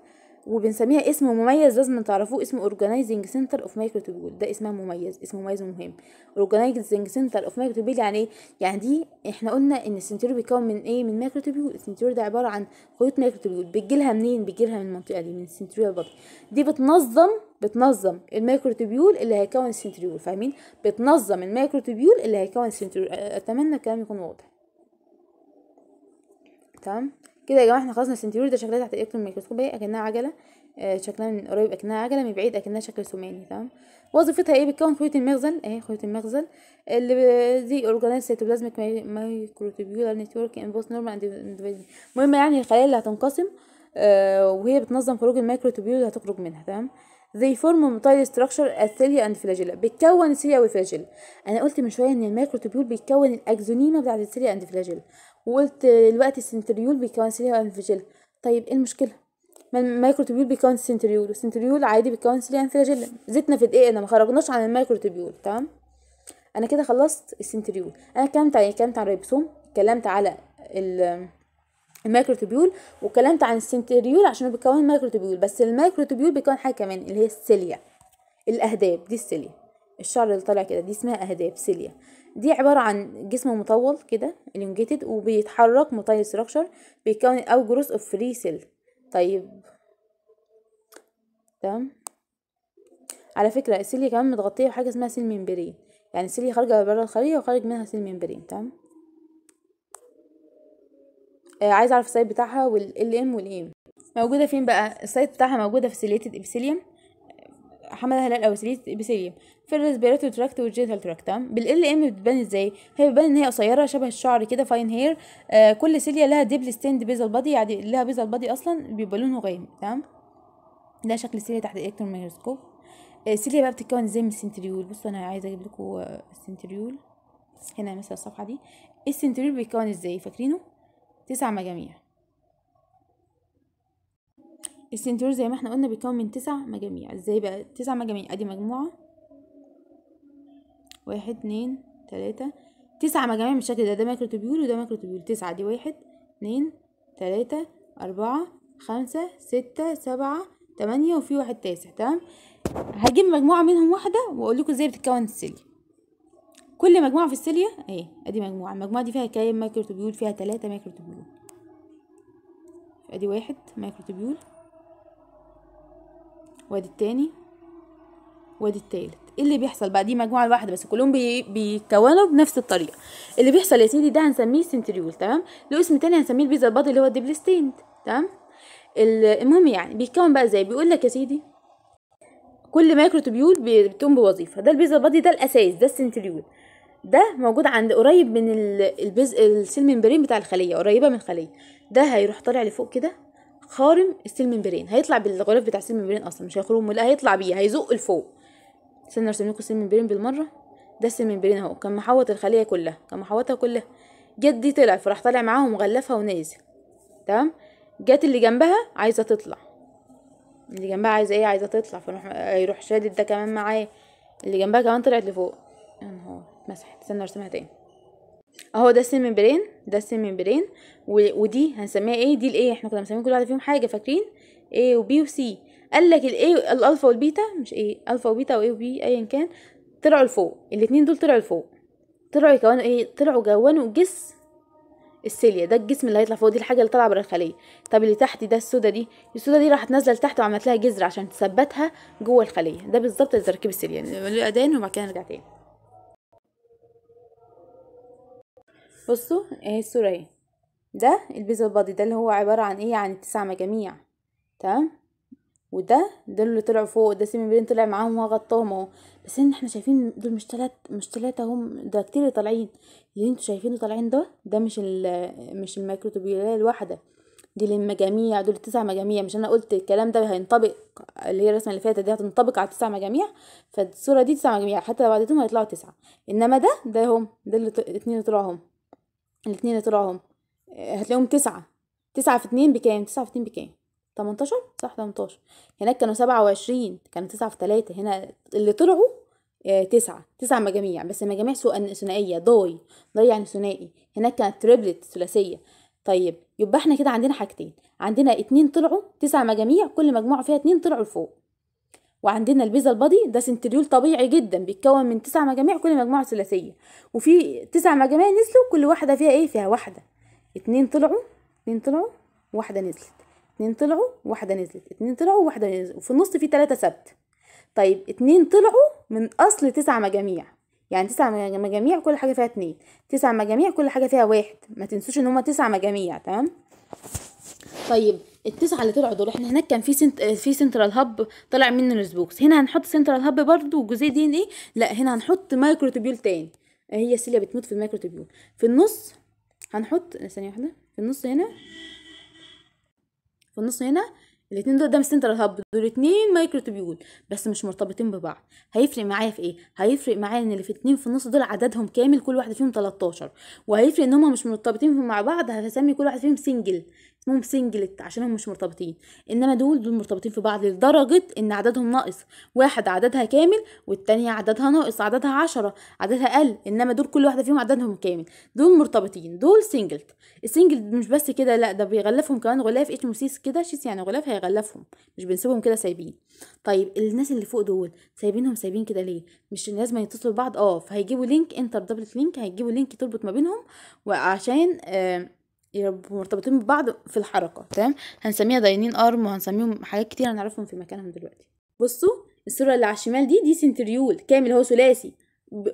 وبنسميها اسم مميز لازم تعرفوه اسمه اورجانيزنج سنتر اوف مايكروتوبول ده اسمها مميز اسم مميز مهم اورجانيزنج سنتر اوف مايكروتوبول يعني ايه يعني دي احنا قلنا ان السنتيور بيتكون من ايه من مايكروتوبول السنتيور ده عباره عن خيوط مايكروتوبيول بتجيلها منين بتجيلها من المنطقه دي من السنتريول بطن دي بتنظم بتنظم المايكروتوبول اللي هيكون السنتريول فاهمين بتنظم المايكروتوبول اللي هيكون السنتريول اتمنى الكلام يكون واضح تمام كده يا جماعه احنا خلصنا السنتيور ده شكلها تحت ايدكم الميكروسكوب اهي اكنها عجله آه شكلها من قريب اكنها عجله من بعيد اكنها شكل ثماني تمام وظيفتها ايه بتكون خيوط المغزل اهي خيوط المغزل اللي دي اورجانيز سيتوبلازميك مايكروتوبيولار نتورك ان بوست نورمال اند المهم يعني الخلايا اللي هتنقسم آه وهي بتنظم خروج المايكروتوبيول اللي هتخرج منها تمام زي فورم motile ستراكشر الثيليا اند فلاجيلا بتكون الثيليا وفلاجيلا انا قلت من شويه ان الميكروتوبيول بيتكون الاكزونيما بتاعه الثيليا اند فلاجيلا وقلت دلوقتي السنتريول بيكون سيليا انفلاجيلا طيب ايه المشكله ما الميكروتوبيول بيكون سنتريول والسنتريول عادي بيكون سيليا انفلاجيلا زدنا في دقيقه انا ما خرجناش عن الميكروتوبيول تمام انا كده خلصت السنتريول انا اتكلمت عن إيه؟ اتكلمت عن الريبسوم اتكلمت على ال الميكروتوبيول وكلمت عن السنتريول عشان بيكون مايكروتوبيول بس الميكروتوبيول بيكون حاجه كمان اللي هي السيليا الاهداب دي السيليا الشعر اللي طالع كده دي اسمها اهداب سيليا دي عبارة عن جسم مطول كده elongated وبيتحرك مطيل structure بيتكون او جروس اوف فري سيل طيب تمام على فكرة السيليا كمان متغطية بحاجة اسمها سيل ميمبرين يعني السيليا خارجة بره الخلية وخارج منها سيل ميمبرين تمام آه عايز اعرف السايت بتاعها والال ام والام موجودة فين بقى السايت بتاعها موجودة في سيليتد ابسيليوم حملها هلال او بسليم في الريسبيراتوري تراكت والجيتال تراكت بالال ام بتبان ازاي هي بتبان ان هي قصيره شبه الشعر كده فاين هير آه كل سيليا لها ديبل ستيند بيزل بادي يعني لها بيزل بادي اصلا بيبقى لونه غامق تمام ده شكل السيليا تحت الالكترون مايكروسكوب آه السيليا بقى بتتكون ازاي من السنتريول بصوا انا عايزه اجيب لكم آه، السنتريول هنا مثلا الصفحه دي السنتريول بيتكون ازاي فاكرينه تسع مجاميع السنتور زي ما احنا قلنا بيتكون من تسع مجاميع ازاي بقى تسع مجاميع ادي مجموعة واحد اتنين تلاتة تسع مجاميع بالشكل ده ده مايكروتوبيول وده مايكروتوبيول تسعة دي واحد اتنين تلاتة أربعة خمسة ستة سبعة تمانية وفي واحد تاسع تمام هجيب مجموعة منهم واحدة وأقول لكم ازاي بتتكون السيليا كل مجموعة في السيليا اهي ادي مجموعة المجموعة دي فيها كام مايكروتوبيول فيها تلاتة ميكروتوبيول ادي واحد مايكروتوبيول وادي التاني وادي التالت ايه اللي بيحصل بقى دي مجموعه لوحده بس كلهم بي... بيتكونوا بنفس الطريقه اللي بيحصل يا سيدي ده هنسميه سنتريول تمام له اسم تاني هنسميه البيزا البادي اللي هو الدبلستين تمام المهم يعني بيتكون بقى ازاي بيقول لك يا سيدي كل مايكروتوبيول بتقوم بوظيفه ده البيزا البادي ده الاساس ده السنتريول ده موجود عند قريب من البز السيل ممبرين بتاع الخليه قريبه من الخليه ده هيروح طالع لفوق كده خارم السلم ممبرين هيطلع بالغلاف بتاع السلم ممبرين اصلا مش هيخرج لا هيطلع بيه هيزق لفوق استنى ارسم لكم السلم ممبرين بالمره ده السلم ممبرين اهو كان محوط الخليه كلها كان محوطها كلها جت دي طلع فراح طالع معاهم مغلفها ونازل تمام جت اللي جنبها عايزه تطلع اللي جنبها عايزه ايه عايزه تطلع فنروح آه، يروح شادد ده كمان معاه اللي جنبها كمان طلعت لفوق يا نهار مسحت استنى ارسمها تاني اهو ده السيمبرين ده السيمبرين ودي هنسميها ايه دي الايه احنا كنا مسميين كل واحده فيهم حاجه فاكرين A وبي وسي قال لك الاي الالفا والبيتا مش ايه الفا وبيتا او ايه وبي ايا كان طلعوا لفوق الاثنين دول طلعوا لفوق طلعوا يكونوا ايه طلعوا جونوا جسم السيليا ده الجسم اللي هيطلع فوق دي الحاجه اللي طالعه بره الخليه طب اللي تحت ده السودا دي السودا دي راحت نازله لتحت وعملت لها جذر عشان تثبتها جوه الخليه ده بالظبط تركيب السيليا يعني الادان وبعد كده نرجع تاني بصوا اهي الصورة اهي ده البيزا البادي ده اللي هو عبارة عن ايه عن تسع مجاميع تمام وده ده اللي طلعوا فوق ده بين طلع معاهم وهو غطاهم اهو بس ان احنا شايفين دول مش تلات مش تلاتة هم ده كتير اللي طالعين اللي انتوا شايفينه طالعين ده ده مش ال مش الميكروتوبيوليه الواحدة دي للمجاميع دول تسع مجاميع مش انا قلت الكلام ده هينطبق اللي هي الرسمه اللي فاتت دي هتنطبق على تسع مجاميع فالصوره دي تسع مجاميع حتى لو عدتهم هيطلعوا تسعه انما ده ده هم ده اللي اتنين طلعوا هم الاتنين طلعهم آه، هتلاقيهم تسعة تسعة في اتنين بكام تسعة في اتنين بكام تمنتاشر صح تمنتاشر هناك كانوا سبعة وعشرين كانوا تسعة في تلاتة هنا اللي طلعوا آه، تسعة تسعة مجاميع بس مجاميع ثنائية ضاي ضاي يعني ثنائي هناك كانت تريبلت ثلاثية طيب يبقى احنا كده عندنا حاجتين عندنا اتنين طلعوا تسعة مجاميع كل مجموعة فيها اتنين طلعوا لفوق وعندنا البيزا البادي ده سنتريول طبيعي جدا بيتكون من تسع مجاميع كل مجموعة ثلاثية وفي تسع مجاميع نزلوا كل واحدة فيها ايه فيها واحدة اتنين طلعوا اتنين طلعوا واحدة نزلت اتنين طلعوا واحدة نزلت اتنين طلعوا واحدة نزلت وفي النص في تلاتة ثبت طيب اتنين طلعوا من اصل تسع مجاميع يعني تسع مجاميع كل حاجة فيها اتنين تسع مجاميع كل حاجة فيها واحد ما تنسوش ان هما تسع مجاميع تمام طيب التسعه اللي طلعوا دول احنا هناك كان في سنت... في سنترال هاب طلع منه بوكس هنا هنحط سنترال هاب برضو وجزيء دي ان ايه لا هنا هنحط مايكروتوبيول تاني آه، هي السيليا بتموت في المايكروتوبيول في النص هنحط ثانيه واحده في النص هنا في النص هنا الاتنين دول قدام السنترال هاب دول اتنين مايكروتوبيول بس مش مرتبطين ببعض هيفرق معايا في ايه هيفرق معايا ان اللي في اتنين في النص دول عددهم كامل كل واحده فيهم 13 وهيفرق ان هما مش مرتبطين مع بعض هسمي كل واحد فيهم سنجل اسمهم سنجلت عشان هم مش مرتبطين انما دول دول مرتبطين في بعض لدرجه ان عددهم ناقص واحد عددها كامل والتانية عددها ناقص عددها عشرة عددها اقل انما دول كل واحده فيهم عددهم كامل دول مرتبطين دول سنجلت السنجلت مش بس كده لا ده بيغلفهم كمان غلاف اتش موسيس كده شيس يعني غلاف هيغلفهم مش بنسيبهم كده سايبين طيب الناس اللي فوق دول سايبينهم سايبين كده ليه مش لازم يتصلوا ببعض اه فهيجيبوا لينك انتر دبلت لينك هيجيبوا لينك تربط ما بينهم وعشان آه يبقوا مرتبطين ببعض في الحركه تمام هنسميها داينين ارم وهنسميهم حاجات كتير هنعرفهم في مكانهم دلوقتي بصوا الصوره اللي على الشمال دي دي سنتريول كامل هو ثلاثي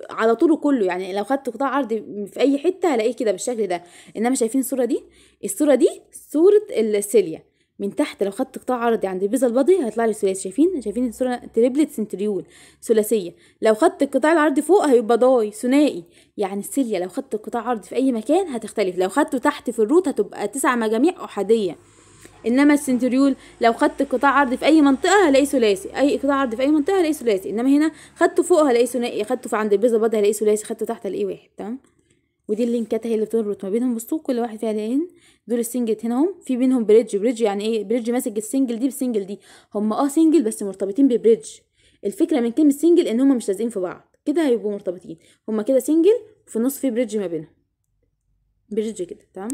على طوله كله يعني لو خدت قطاع عرض في اي حته هلاقيه كده بالشكل ده انما شايفين الصوره دي الصوره دي صوره السيليا من تحت لو خدت قطاع عرضي عند البيزا البادي هيطلع لي ثلاثي شايفين شايفين الصوره تريبلت سنتريول ثلاثيه لو خدت القطاع العرضي فوق هيبقى ضاي ثنائي يعني السيليا لو خدت القطاع عرضي في اي مكان هتختلف لو خدته تحت في الروت هتبقى تسع مجاميع احاديه انما السنتريول لو خدت قطاع عرضي في اي منطقه هلاقي ثلاثي اي قطاع عرضي في اي منطقه هلاقي ثلاثي انما هنا خدته فوق هلاقي ثنائي خدته في عند البيزا البيضاء هلاقي ثلاثي خدته تحت هلاقي واحد تمام ودي اللينكات هي اللي بتربط ما بينهم بصوا كل واحد فيها لين دول السنجلت هنا هم في بينهم بريدج بريدج يعني ايه بريدج ماسك السنجل دي بالسنجل دي هم اه سنجل بس مرتبطين ببريدج الفكره من كلمه سنجل ان هم مش لازقين في بعض كده هيبقوا مرتبطين هم كده سنجل وفي النص في بريدج ما بينهم بريدج كده تمام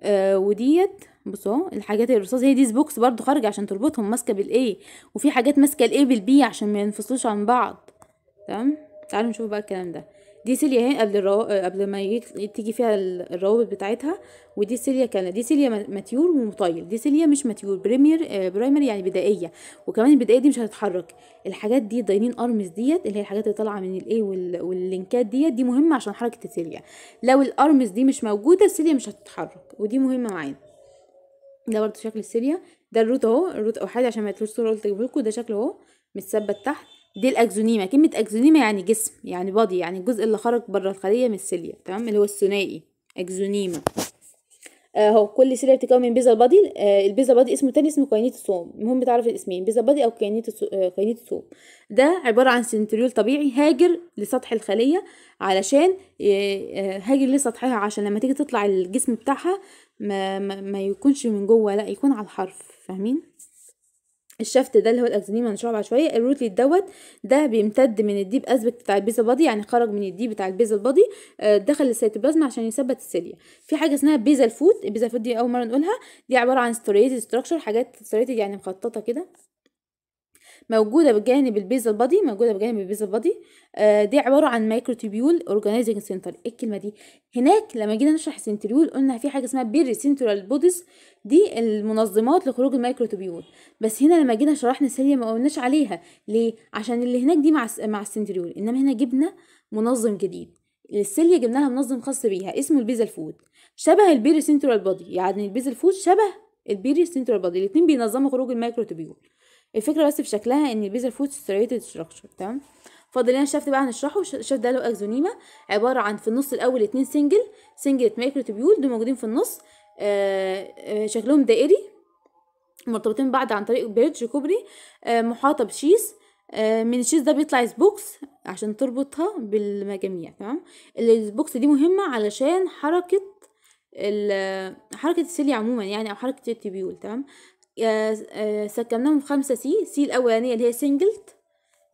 آه وديت بصوا الحاجات الرصاص هي دي بوكس برضو خارجه عشان تربطهم ماسكه بالاي وفي حاجات ماسكه الاي بالبي عشان ما ينفصلوش عن بعض تمام تعالوا نشوف بقى الكلام ده دي سيليا اهي قبل الرو... آه، قبل ما تيجي فيها الروابط بتاعتها ودي سيليا كان دي سيليا ماتيور ومطيل دي سيليا مش ماتيور بريمير آه، برايمري يعني بدائيه وكمان البدائيه دي مش هتتحرك الحاجات دي ضاينين ارمز ديت اللي هي الحاجات اللي طالعه من الايه وال... واللينكات ديت دي مهمه عشان حركه سيليا لو الارمز دي مش موجوده سيليا مش هتتحرك ودي مهمه معانا ده برضه شكل السيليا ده الروت اهو الروت اوحد عشان ما يطلعش صوره قلت ده شكله اهو متثبت تحت دي الاكزونيما كلمه اكزونيما يعني جسم يعني بادي يعني الجزء اللي خرج بره الخليه من السيليا تمام اللي هو الثنائي اكزونيما اهو كل سيليا بتتكون من بيزا بادي آه البيزا بادي اسمه تاني اسمه الصوم المهم تعرف الاسمين بيزا بادي او آه، الصوم ده عباره عن سنتريول طبيعي هاجر لسطح الخليه علشان آه، آه، هاجر لسطحها عشان لما تيجي تطلع الجسم بتاعها ما, ما, ما يكونش من جوه لا يكون على الحرف فاهمين الشفت ده اللي هو الاكزيما هنشرحه بعد شويه الروتليت دوت ده بيمتد من الديب اسبكت بتاع البيزا بادي يعني خرج من الديب بتاع البيزا بادي آه، دخل السيتوبلازم عشان يثبت السيليا في حاجه اسمها بيزا فوت البيزا فوت دي اول مره نقولها دي عباره عن ستوريتد ستراكشر حاجات ستوريتد يعني مخططه كده موجوده بجانب البيزل بادي موجوده بجانب البيزل بادي آه، دي عباره عن مايكروتوبيول اورجانيزنج سنتر ايه الكلمه دي هناك لما جينا نشرح سنتريول قلنا في حاجه اسمها بيري سنترال بودز دي المنظمات لخروج المايكروتوبيول بس هنا لما جينا شرحنا سيليا ما قلناش عليها ليه عشان اللي هناك دي مع مع السنتريول انما هنا جبنا منظم جديد السيليا جبنا لها منظم خاص بيها اسمه البيزل فود شبه البيري سنترال بادي يعني البيزل فود شبه البيري سنترال بادي الاتنين بينظموا خروج المايكروتوبيول الفكره بس في شكلها ان البيزل فود ستريتد ستراكشر تمام فاضل لنا الشفت بقى هنشرحه الشفت ده له اكزونيما عباره عن في النص الاول اتنين سنجل سنجل مايكروتوبيول دول موجودين في النص آآ آه، آه، شكلهم دائري مرتبطين بعض عن طريق بيرج كوبري آه، محاطه بشيس من الشيس ده بيطلع سبوكس عشان تربطها بالمجاميع تمام السبوكس دي مهمة علشان حركة حركة السيليا عموما يعني او حركة التبيول تمام آه، آه، سكناهم في خمسة سي سي الأولانية اللي هي سنجلت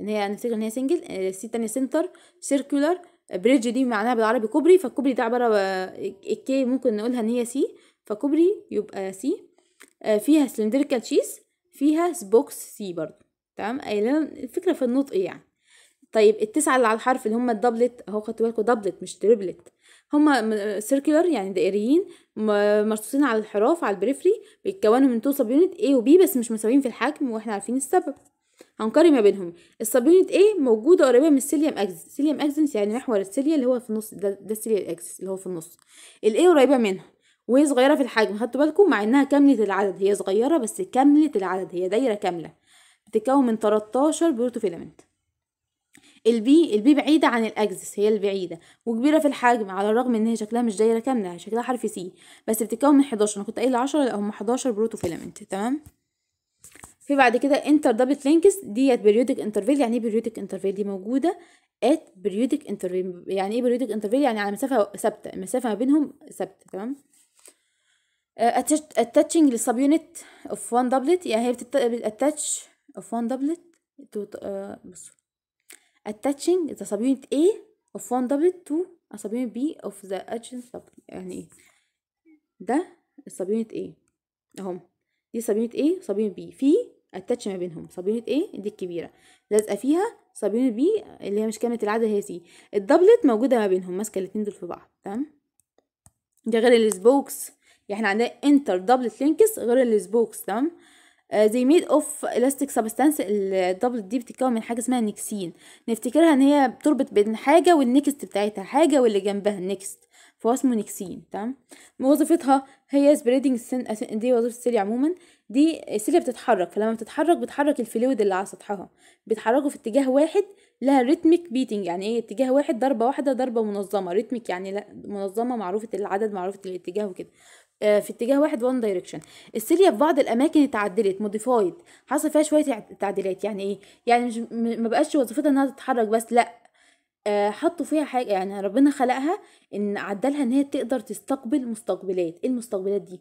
اللي هي نفتكر إن هي سنجل السي آه، التانية سنتر سيركولر بريدج دي معناها بالعربي كوبري فالكوبري ده عبارة الكي ممكن نقولها إن هي سي فكوبري يبقى سي فيها سلندريكال شيس فيها سبوكس سي برضه تمام الفكرة في النطق يعني طيب التسعة اللي على الحرف اللي هما الدبلت اهو خدتوا بالكم دبلت مش تريبلت هما سيركلر يعني دائريين مرصوصين على الحراف على البريفري بيتكونوا من تو سب يونت A و B بس مش مساويين في الحجم واحنا عارفين السبب هنقارن ما بينهم السب يونت A موجودة قريبة من السيليوم اكسس سيليوم اكسس يعني محور السيليا اللي هو في النص ده, ده السيليا اكسس اللي هو في النص ال A قريبة منها وهي صغيرة في الحجم خدتوا بالكم مع انها كاملة العدد هي صغيرة بس كاملة العدد هي دايرة كاملة بتتكون من 13 بروتوفيلمنت البي البي بعيدة عن الأكسس هي البعيدة وكبيرة في الحجم على الرغم إن هي شكلها مش دايرة كاملة شكلها حرف سي بس بتتكون من حداشر أنا كنت قايلة عشرة لا هما حداشر بروتو فيلمنت تمام في بعد كده انتر دبل لينكس ديت بريودك انترفيل يعني ايه بريودك انترفيل دي موجوده ات بريودك انترفيل يعني ايه بريودك انترفيل يعني على مسافه ثابته المسافه ما بينهم ثابته تمام اتاتشنج للسب يونت اوف وان دبلت يعني هي بتتاتش اوف وان دبلت بصوا attaching the subunit A of one doublet to a subunit B of the adjacent sub يعني ايه ده subunit A اهم دي subunit A subunit B في attach ما بينهم subunit A دي الكبيرة لازقة فيها subunit B اللي هي مش كاملة العدد هي ال الدبلت موجودة ما بينهم ماسكة الاتنين دول في بعض تمام ده غير السبوكس يعني احنا عندنا انتر دبلت لينكس غير السبوكس تمام آه، زي ميد اوف الاستيك سبستانس الدبل دي بتتكون من حاجه اسمها نيكسين نفتكرها ان هي بتربط بين حاجه والنكست بتاعتها حاجه واللي جنبها النيكست فهو اسمه نيكسين تمام وظيفتها هي سبريدنج السن دي وظيفه السيليا عموما دي السيليا بتتحرك فلما بتتحرك بتحرك الفلويد اللي على سطحها بيتحركوا في اتجاه واحد لها ريتميك بيتنج يعني ايه اتجاه واحد ضربه واحده ضربه منظمه ريتميك يعني لا منظمه معروفه العدد معروفه الاتجاه وكده آه، في اتجاه واحد وان دايركشن السيليا في بعض الاماكن اتعدلت موديفايد حصل فيها شويه تعديلات يعني ايه يعني مش ما بقاش وظيفتها انها تتحرك بس لا آه، حطوا فيها حاجه يعني ربنا خلقها ان عدلها ان هي تقدر تستقبل مستقبلات ايه المستقبلات دي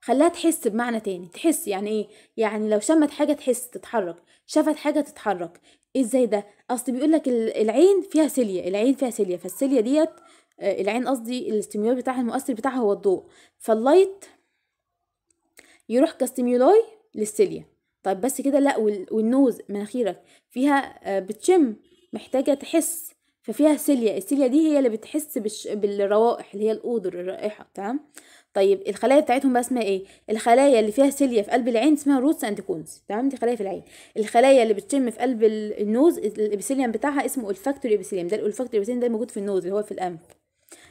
خلاها تحس بمعنى تاني تحس يعني ايه يعني لو شمت حاجه تحس تتحرك شافت حاجه تتحرك ازاي ده اصل بيقول لك العين فيها سيليا العين فيها سيليا فالسيليا ديت آه، العين قصدي الاستميول بتاعها المؤثر بتاعها هو الضوء فاللايت يروح كاستيميولاي للسيليا طيب بس كده لا والنوز مناخيرك فيها آه، بتشم محتاجه تحس ففيها سيليا السيليا دي هي اللي بتحس بش بالروائح اللي هي الاودر الرائحه تمام طيب الخلايا بتاعتهم بقى اسمها ايه الخلايا اللي فيها سيليا في قلب العين اسمها روتس اند كونز تمام دي خلايا في العين الخلايا اللي بتشم في قلب النوز الابيثيليوم بتاعها اسمه الفاكتوري ابيثيليوم ده الاولفاكتوري ابيثيليوم ده موجود في النوز اللي هو في الانف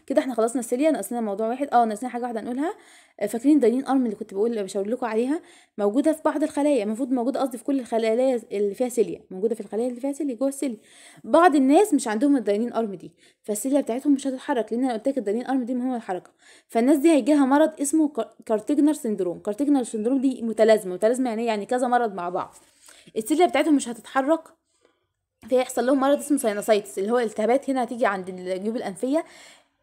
كده احنا خلصنا السيليا ناقصنا موضوع واحد اه ناقصنا حاجه واحده نقولها آه، فاكرين دايلين ارم اللي كنت بقول بشاور لكم عليها موجوده في بعض الخلايا المفروض موجوده قصدي في كل الخلايا اللي فيها سيليا موجوده في الخلايا اللي فيها سيليا جوه السيليا بعض الناس مش عندهم الدايلين ارم دي فالسيليا بتاعتهم مش هتتحرك لان انا قلت لك الدايلين ارم دي مهمه الحركه فالناس دي هيجي لها مرض اسمه كارتيجنر سندروم كارتيجنر سندروم دي متلازمه متلازمه يعني إيه؟ يعني كذا مرض مع بعض السيليا بتاعتهم مش هتتحرك فيحصل لهم مرض اسمه ساينوسايتس اللي هو التهابات هنا هتيجي عند الجيوب الانفيه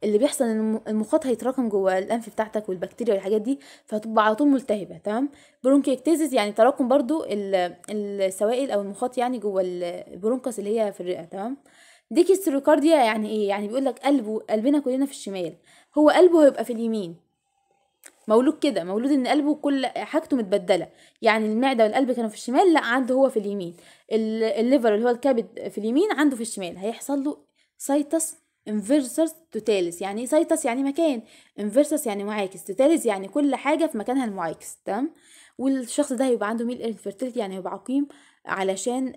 اللي بيحصل ان المخاط هيتراكم جوه الانف بتاعتك والبكتيريا والحاجات دي فهتبقى على طول ملتهبه تمام برونكيكتيزيس يعني تراكم برضو السوائل او المخاط يعني جوه البرونكس اللي هي في الرئه تمام ديكستروكارديا يعني ايه يعني بيقول لك قلبه قلبنا كلنا في الشمال هو قلبه هيبقى في اليمين مولود كده مولود ان قلبه كل حاجته متبدله يعني المعده والقلب كانوا في الشمال لا عنده هو في اليمين الليفر اللي هو الكبد في اليمين عنده في الشمال هيحصل له سايتس انفيرسس توتاليس يعني ايه سايتس يعني مكان انفيرسس يعني معاكس توتاليس يعني كل حاجه في مكانها المعاكس تمام والشخص ده هيبقى عنده ميل انفيرتيلتي يعني هيبقى عقيم علشان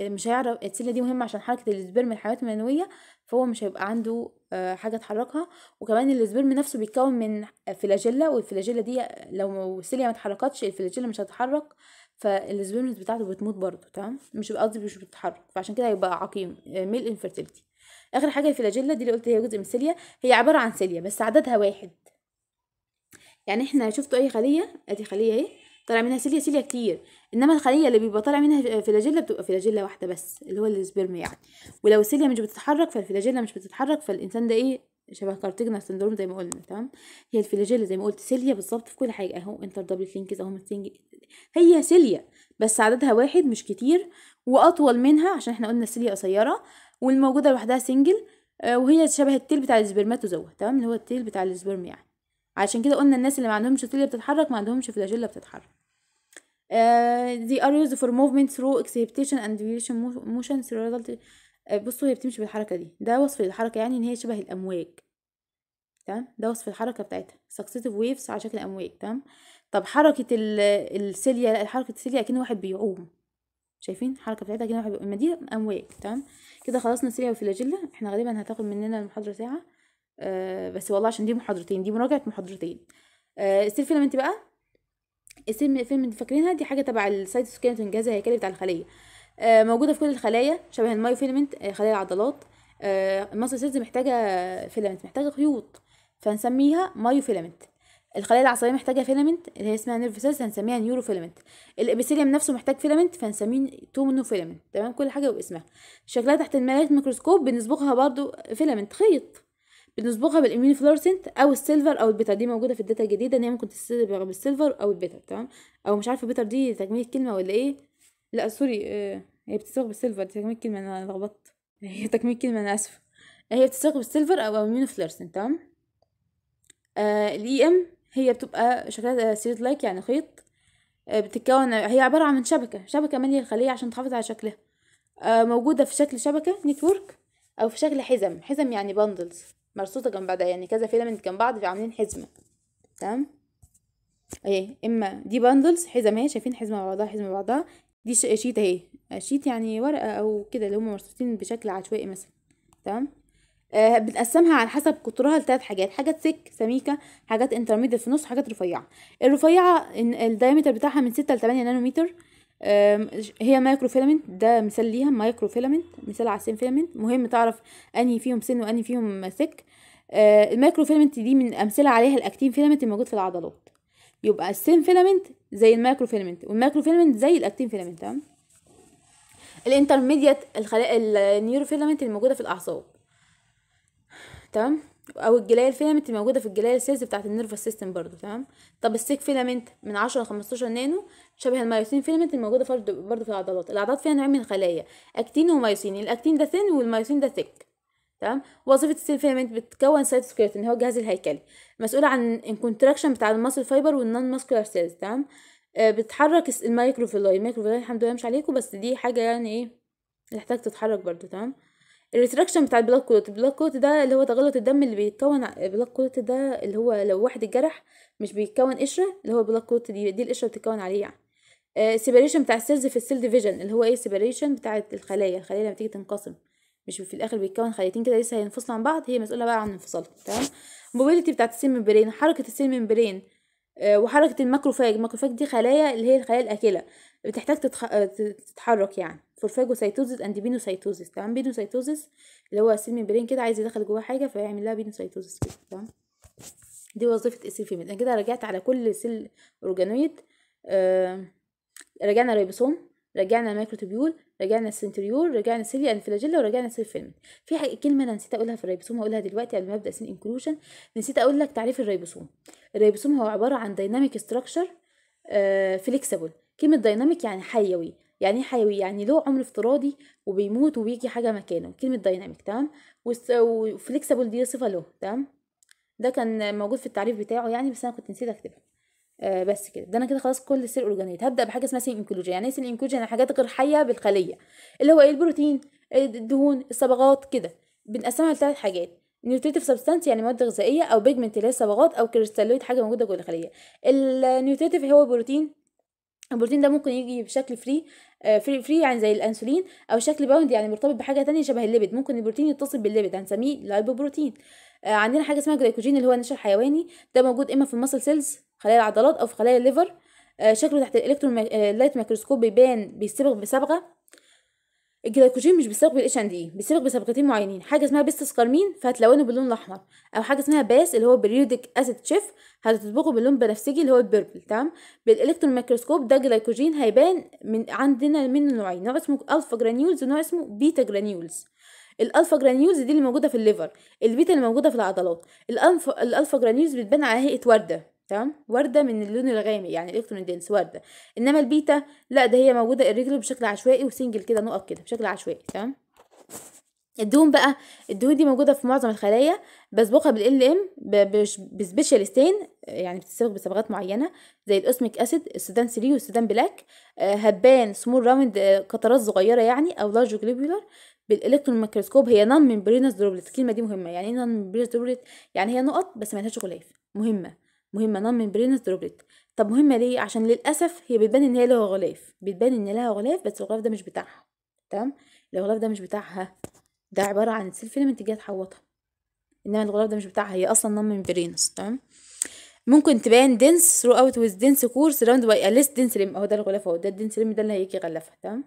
مش هيعرف السلة دي مهمه عشان حركه السبرم الحيوانات المنويه فهو مش هيبقى عنده آه، حاجه تحركها وكمان السبرم نفسه بيتكون من فلاجيلا والفلاجيلا دي لو السيليا ما اتحركتش الفلاجيلا مش هتتحرك فالسبرمز بتاعته بتموت برضه تمام مش قصدي مش بتتحرك فعشان كده هيبقى عقيم آه، ميل انفيرتيلتي اخر حاجه الفلاجيلا دي اللي قلت هي جزء من السيليا هي عباره عن سيليا بس عددها واحد يعني احنا شفتوا اي خليه ادي خليه اهي طالع منها سيليا سيليا كتير انما الخليه اللي بيبقى طالع منها فلاجيلا بتبقى فلاجيلا واحده بس اللي هو السبرم يعني ولو السيليا مش بتتحرك فالفلاجيلا مش بتتحرك فالانسان ده ايه شبه كارتجنا سندروم زي ما قلنا تمام هي الفلاجيلا زي ما قلت سيليا بالظبط في كل حاجه اهو انتر دبل لينكز اهو هي سيليا بس عددها واحد مش كتير واطول منها عشان احنا قلنا السيليا قصيره والموجودة لوحدها سنجل آه، وهي شبه التيل بتاع السبرماتوزوا تمام اللي هو التيل بتاع السبرم يعني عشان كده قلنا الناس اللي ما عندهمش تيل بتتحرك ما عندهمش فلاجيلا بتتحرك دي ار يوز فور موفمنت ثرو اكسبتيشن اند ديفيشن موشن بصوا هي بتمشي بالحركه دي ده وصف الحركه يعني ان هي شبه الامواج تمام ده وصف الحركه بتاعتها سكسيتيف ويفز على شكل امواج تمام طب حركه السيليا لا حركه السيليا اكن واحد بيعوم شايفين الحركه بتاعتها كده لما دي امواج تمام كده خلصنا سيليا الاجله احنا غالبا هتاخد مننا المحاضره ساعه آه بس والله عشان دي محاضرتين دي مراجعه محاضرتين آه السيل فيلمنت بقى السيل فيلمنت فاكرينها دي حاجه تبع السايتوسكيلتون جهاز الهيكلي بتاع الخليه آه موجوده في كل الخلايا شبه المايو فيلمنت آه خلايا العضلات آه المصل سيلز محتاجه فيلمنت محتاجه خيوط فنسميها مايو فيلمنت الخلايا العصبيه محتاجه فيلمنت اللي هي اسمها نيرف سيلز هنسميها نيورو فيلمنت الابيثيليوم نفسه محتاج فيلمنت فهنسميه تومنو فيلمنت تمام كل حاجه واسمها شكلها تحت الميكروسكوب بنصبغها برضو فيلمنت خيط بنصبغها بالاميون فلورسنت او السيلفر او البيتا دي موجوده في الداتا الجديده ان هي ممكن تصبغ بالسيلفر او البيتا تمام او مش عارفه بيتر دي تجميل كلمه ولا ايه لا سوري آه، هي بتصبغ بالسيلفر دي تجميل كلمه انا لخبطت [LAUGHS] هي تجميل كلمه انا اسفه هي بتصبغ بالسيلفر او اميون فلورسنت تمام آه الاي ام e هي بتبقى شكلها سيريد آه، لايك يعني خيط آه، بتتكون آه، هي عبارة عن شبكة شبكة مالية الخلية عشان تحافظ على شكلها موجودة في شكل شبكة نتورك أو في شكل حزم حزم يعني بندلز مرصوصة جنب بعضها يعني كذا فيلمنت جنب بعض عاملين حزمة تمام اهي اما دي بندلز حزم اهي شايفين حزمة مع بعضها حزمة مع بعضها دي شيت اهي شيت يعني ورقة او كده اللي هما مرصوصين بشكل عشوائي مثلا تمام آه بنقسمها على حسب قطرها لثلاث حاجات حاجات سك سميكه حاجات انترميديت في النص حاجات رفيعه الرفيعه الدايمتر بتاعها من 6 ل 8 نانومتر آه هي مايكرو ده مثال ليها مايكرو مثال على السين فيلمنت مهم تعرف انهي فيهم سن وانهي فيهم سك آه المايكرو دي من امثله عليها الاكتين فيلمنت الموجود في العضلات يبقى السين فيلمنت زي المايكرو والمايكروفيلمنت والمايكرو زي الاكتين فيلمنت تمام الانترميديت الخلايا النيورو الموجوده في الاعصاب تمام او الجلاية الفيلامنت اللي موجودة في الجلاية السيلز بتاعة النيرفس سيستم برضو تمام طب السيك فيلامنت من عشرة 15 نانو شبه المايوسين فيلامنت الموجودة برضو في العضلات العضلات فيها نوعين من الخلايا اكتين ومايوسين الاكتين ده ثين والمايوسين ده ثيك تمام وظيفه السيل فيلامنت بتكون سايتوسكليتون هو الجهاز الهيكلي مسؤول عن الكونتراكشن بتاع الماسل فايبر والنون ماسكولار سيلز تمام آه بتحرك المايكروفيلاي المايكروفيلاي الحمد لله مش عليكم بس دي حاجه يعني ايه محتاج تتحرك برضو تمام الريتراكشن بتاع البلاك كلوت البلاك كلوت ده اللي هو تغلط الدم اللي بيتكون البلاك كلوت ده اللي هو لو واحد اتجرح مش بيتكون قشره اللي هو البلاك كلوت دي دي القشره بتتكون عليه يعني سيبريشن آه، بتاع السيلز في السيل ديفيجن اللي هو ايه سيبريشن بتاعه الخلايا الخلايا لما تيجي تنقسم مش في الاخر بيتكون خليتين كده لسه هينفصلوا عن بعض هي مسؤوله بقى عن الانفصال تمام موبيليتي بتاعه السيل ميمبرين حركه السيل ميمبرين آه، وحركه الماكروفاج الماكروفاج دي خلايا اللي هي الخلايا الاكله بتحتاج آه، تتحرك يعني فورفاجوسايتوزيس اند بينوسايتوزيس تمام بينوسايتوزيس اللي هو السيل برين كده عايز يدخل جواه حاجه فيعمل لها بينوسايتوزيس كده تمام دي وظيفه السيل فيميل انا كده رجعت على كل سيل اورجانويد آه رجعنا ريبوسوم رجعنا الميكروتوبيول رجعنا السنتريول رجعنا السيليا الفلاجيلا ورجعنا السيل فيلم في حاجه كلمه انا نسيت اقولها في الريبوسوم هقولها دلوقتي قبل ما ابدا سين انكلوجن نسيت اقول لك تعريف الريبوسوم الريبوسوم هو عباره عن دايناميك ستراكشر فليكسبل كلمه دايناميك يعني حيوي يعني ايه حيوي يعني له عمر افتراضي وبيموت وبيجي حاجه مكانه كلمه دايناميك تمام وفليكسبل دي صفه له تمام ده كان موجود في التعريف بتاعه يعني بس انا كنت نسيت اكتبها آه بس كده ده انا كده خلاص كل سيل اورجانيت هبدا بحاجه اسمها سيل انكلوجين يعني ايه سيل انكلوجين يعني حاجات غير حيه بالخليه اللي هو ايه البروتين الدهون الصبغات كده بنقسمها لثلاث حاجات نيوتريتيف سبستانس يعني مواد غذائيه او بيجمنت اللي هي صبغات او كريستالويد حاجه موجوده جوه الخليه النيوتريتيف هو بروتين البروتين ده ممكن يجي بشكل فري فري فري يعني زي الانسولين او شكل باوند يعني مرتبط بحاجه تانية شبه الليبيد ممكن البروتين يتصل بالليبيد هنسميه لايبوبروتين آه، عندنا حاجه اسمها جلايكوجين اللي هو النشا الحيواني ده موجود اما في المسل سيلز خلايا العضلات او في خلايا الليفر آه، شكله تحت الالكترون لايت ميكروسكوب بيبان بيصبغ بصبغه الجلايكوجين مش بيستقبل بالاتش اند اي بيستقبل بسبقتين معينين حاجه اسمها بيستسكرمين فهتلونه باللون الاحمر او حاجه اسمها باس اللي هو بريودك اسيد شيف هتطبقه باللون البنفسجي اللي هو البيربل تمام بالالكترون مايكروسكوب ده جلايكوجين هيبان من عندنا منه نوعين نوع اسمه الفا جرانيولز ونوع اسمه بيتا جرانيولز الالفا جرانيولز دي اللي موجوده في الليفر البيتا اللي موجوده في العضلات الالفا جرانيولز بتبان على هيئه ورده تمام وردة من اللون الغامق يعني الكترون دينس وردة انما البيتا لا ده هي موجودة الرجل بشكل عشوائي وسنجل كده نقط كده بشكل عشوائي تمام الدهون بقى الدهون دي موجوده في معظم الخلايا بسبقها بالال ام بسبيشال ستين يعني بتتسبق بصبغات معينه زي الاسميك اسيد السودان 3 والسودان بلاك آه، هبان سمول راوند آه، قطرات صغيره يعني او لارج جلوبولر بالالكترون ميكروسكوب هي نون ممبرينس دروبلت الكلمه دي مهمه يعني ايه نون ممبرينس دروبلت يعني هي نقط بس ملهاش غلاف مهمه مهمه نون نعم ممبرينس دروبلت طب مهمه ليه عشان للاسف هي بتبان ان هي لها غلاف بتبان ان لها غلاف بس الغلاف ده مش بتاعها تمام الغلاف ده مش بتاعها ده عباره عن السيل فيلمنت جايه تحوطها انما الغلاف ده مش بتاعها هي اصلا نون نعم ممبرينس تمام ممكن تبان دنس ثرو اوت ويز دنس كور سراوند باي اليس دنس ريم اهو ده الغلاف اهو ده الدنس ريم ده اللي هيجي يغلفها تمام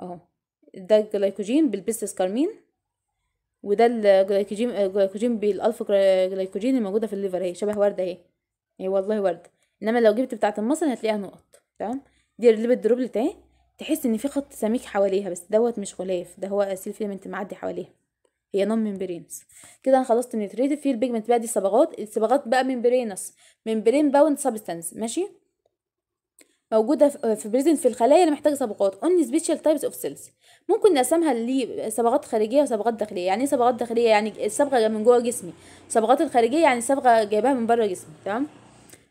اهو ده الجلايكوجين بالبيستس كارمين وده الجلايكوجين الجلايكوجين آه، بالالفا جلايكوجين الموجوده في الليفر اهي شبه ورده اهي اي والله ورده انما لو جبت بتاعه المصل هتلاقيها نقط تمام دي الليبيد دروبلت اهي تحس ان في خط سميك حواليها بس دوت مش غلاف ده هو اسيل فيلمنت معدي حواليها هي نون ممبرينس كده انا خلصت النيتريتيف في البيجمنت بقى دي صبغات الصبغات بقى ممبرينس ممبرين باوند سبستانس ماشي موجوده في بريزنت في الخلايا اللي محتاجه صبغات اونلي سبيشال تايبس اوف سيلز ممكن نقسمها لصبغات خارجيه وصبغات داخليه يعني ايه صبغات داخليه يعني الصبغه من جوه جسمي الصبغات الخارجيه يعني الصبغه جايباها من بره جسمي تمام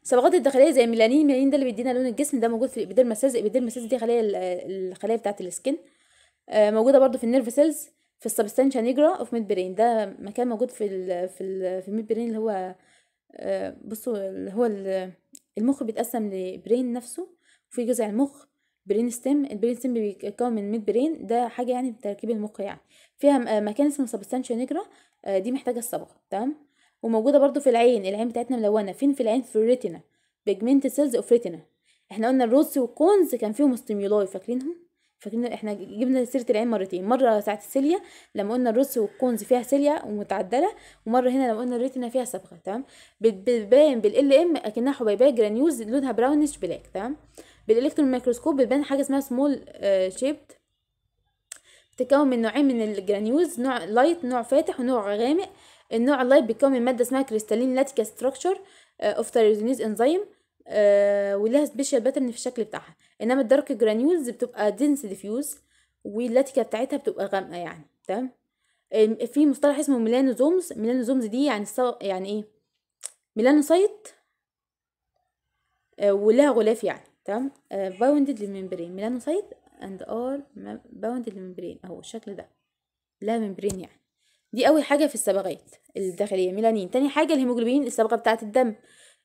الصبغات الداخليه زي الميلانين الميلانين ده اللي بيدينا لون الجسم ده موجود في الابيديرم سيلز الابيديرم سيلز دي خلايا الخلايا بتاعه السكن آه، موجوده برضو في النيرف سيلز في السبستانشا نيجرا اوف ميد برين ده مكان موجود في ال في ال في الميد برين اللي هو آه، بصوا اللي هو المخ بيتقسم لبرين نفسه وفي جزء المخ برين ستيم البرين ستيم بيتكون من ميد برين ده حاجه يعني في تركيب المخ يعني فيها مكان اسمه سبستانشيا نيجرا آه، دي محتاجه الصبغه تمام وموجوده برضو في العين العين بتاعتنا ملونه فين في العين في الريتنا بيجمنت سيلز اوف ريتنا احنا قلنا الروز والكونز كان فيهم ستيمولاي فاكرينهم فاكرين احنا جبنا سيره العين مرتين مره ساعه السيليا لما قلنا الروس والكونز فيها سيليا ومتعدله ومره هنا لما قلنا الريتنا فيها صبغه تمام بتبان بالال ام اكنها حبيبات جرانيوز لونها براونش بلاك تمام بالالكترون ميكروسكوب بتبان حاجه اسمها سمول شيبت آه، بتتكون من نوعين من الجرانيولز نوع لايت نوع فاتح ونوع غامق النوع اللايت بيتكون من ماده اسمها كريستالين لاتيكا ستراكشر اوف تايروزينيز انزيم ولها سبيشال باترن في الشكل بتاعها انما الدارك جرانيولز بتبقى دنس ديفيوز واللاتيكا بتاعتها بتبقى غامقه يعني تمام في مصطلح اسمه ميلانوزومز ميلانوزومز دي يعني سو... يعني ايه ميلانوسايت آه، ولها غلاف يعني تمام باوندد للممبرين ميلانوسايت اند ار باوندد للممبرين اهو الشكل ده لا ممبرين يعني دي اول حاجه في الصبغات الداخليه ميلانين تاني حاجه الهيموجلوبين الصبغه بتاعه الدم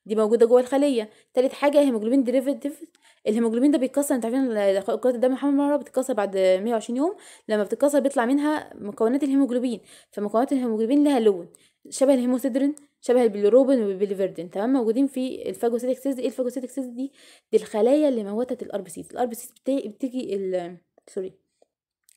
دي موجوده جوه الخليه تالت حاجه هيموجلوبين ديريفيتيف الهيموجلوبين ده بيتكسر انت عارفين كرات الدم الحمراء بتتكسر بعد 120 يوم لما بتتكسر بيطلع منها مكونات الهيموجلوبين فمكونات الهيموجلوبين لها لون شبه الهيموسيدرين شبه البيلروبين والبيليفردين تمام موجودين في الفاجوسيتك سيلز ايه الفاجوسيتك سيلز دي دي الخلايا اللي موتت الار بي سيز الار بي سيز بتيجي سوري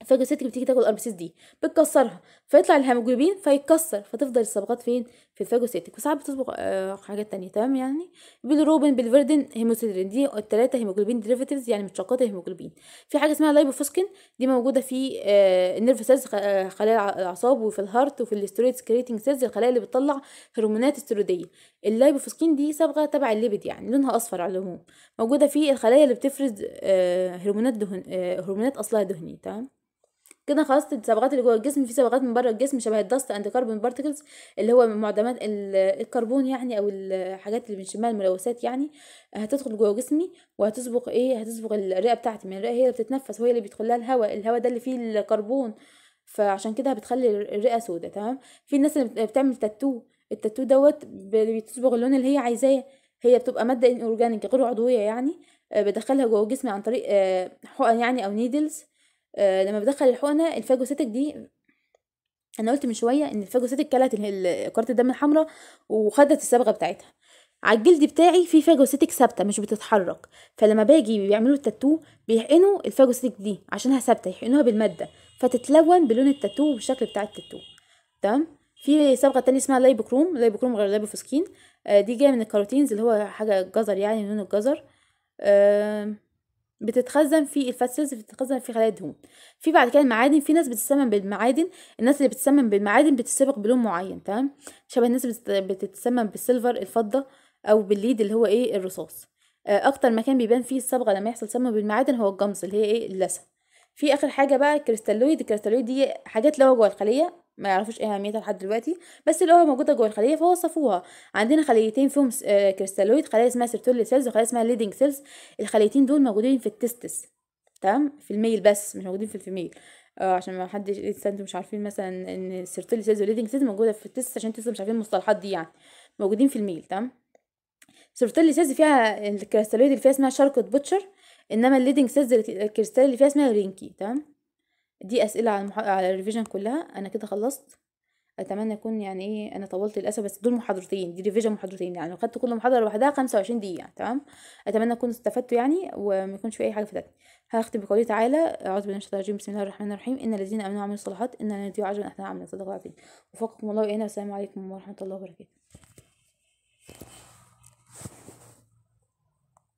الفاجوسيتك بتيجي تاكل الار بي سيز دي بتكسرها فيطلع الهيموجلوبين فيتكسر فتفضل الصبغات فين في الفاجوسيتك وساعات بتصبغ آه، حاجات تانية تمام يعني بالروبين بالفيردين هيموسيدرين دي التلاتة هيموجلوبين ديريفاتيفز يعني متشقات الهيموجلوبين في حاجة اسمها لايبوفوسكين دي موجودة في آه، النيرف سيلز آه، خلايا الأعصاب وفي الهارت وفي الاسترويدز سكريتنج سيلز الخلايا اللي بتطلع هرمونات استرويدية اللايبوفوسكين دي صبغة تبع الليبيد يعني لونها أصفر على العموم موجودة في الخلايا اللي بتفرز هرمونات دهن هرمونات أصلها دهني تمام كده خلصت الصبغات اللي جوه الجسم في صبغات من بره الجسم شبه الدست اند كاربون بارتكلز اللي هو معدمات الكربون يعني او الحاجات اللي بنشمها الملوثات يعني هتدخل جوه جسمي وهتصبغ ايه هتصبغ الرئه بتاعتي من الرئه هي اللي بتتنفس وهي اللي بيدخل لها الهواء الهواء ده اللي فيه الكربون فعشان كده بتخلي الرئه سودة تمام في الناس اللي بتعمل تاتو التاتو دوت بتصبغ اللون اللي هي عايزاه هي بتبقى ماده اورجانيك غير عضويه يعني آه، بدخلها جوه جسمي عن طريق آه، حقن يعني او نيدلز آه، لما بدخل الحقنه الفاجوسيتك دي انا قلت من شويه ان الفاجوسيتك كلت كرة الدم الحمراء وخدت الصبغه بتاعتها على الجلد بتاعي في فاجوسيتك ثابته مش بتتحرك فلما باجي بيعملوا التاتو بيحقنوا الفاجوسيتك دي عشانها ثابته يحقنوها بالماده فتتلون بلون التاتو بالشكل بتاع التاتو تمام في صبغه تانية اسمها لايبوكروم لايبوكروم غير لايبوفسكين آه دي جايه من الكاروتينز اللي هو حاجه جزر يعني لون الجزر آه بتتخزن في الفاتس بتتخزن في خلايا الدهون في بعد كده المعادن في ناس بتسمم بالمعادن الناس اللي بتسمم بالمعادن بتتسبق بلون معين تمام شبه الناس بتتسمم بالسيلفر الفضه او بالليد اللي هو ايه الرصاص آه، اكتر مكان بيبان فيه الصبغه لما يحصل سمم بالمعادن هو الجمص اللي هي ايه اللثه في اخر حاجه بقى الكريستالويد الكريستالويد دي حاجات لو جوه الخليه ما يعرفوش إيه اهميتها لحد دلوقتي بس اللي هو موجوده جوه الخليه فوصفوها عندنا خليتين فيهم آه، كريستالويد خليه اسمها سيرتولي سيلز وخليه اسمها ليدنج سيلز الخليتين دول موجودين في التستس تمام في الميل بس مش موجودين في الفيميل آه عشان ما حدش انتوا مش عارفين مثلا ان سيرتول سيلز والليدنج سيلز موجوده في التستس عشان انتوا مش عارفين المصطلحات دي يعني موجودين في الميل تمام سيرتول سيلز فيها الكريستالويد اللي فيها اسمها شاركوت بوتشر انما الليدنج سيلز الكريستال اللي فيها اسمها رينكي تمام دي اسئله على المح... على الريفيجن كلها انا كده خلصت اتمنى اكون يعني ايه انا طولت للاسف بس دول محاضرتين دي ريفيجن محاضرتين يعني لو خدت كل محاضره لوحدها 25 دقيقه تمام اتمنى اكون استفدتوا يعني وما يكونش في اي حاجه فاتتني هختم بقوله تعالى اعوذ بالله من الشيطان الرجيم بسم الله الرحمن الرحيم ان الذين امنوا وعملوا الصالحات ان لا نضيع اجر احنا عملنا صدق العظيم وفقكم الله وانا والسلام عليكم ورحمه الله وبركاته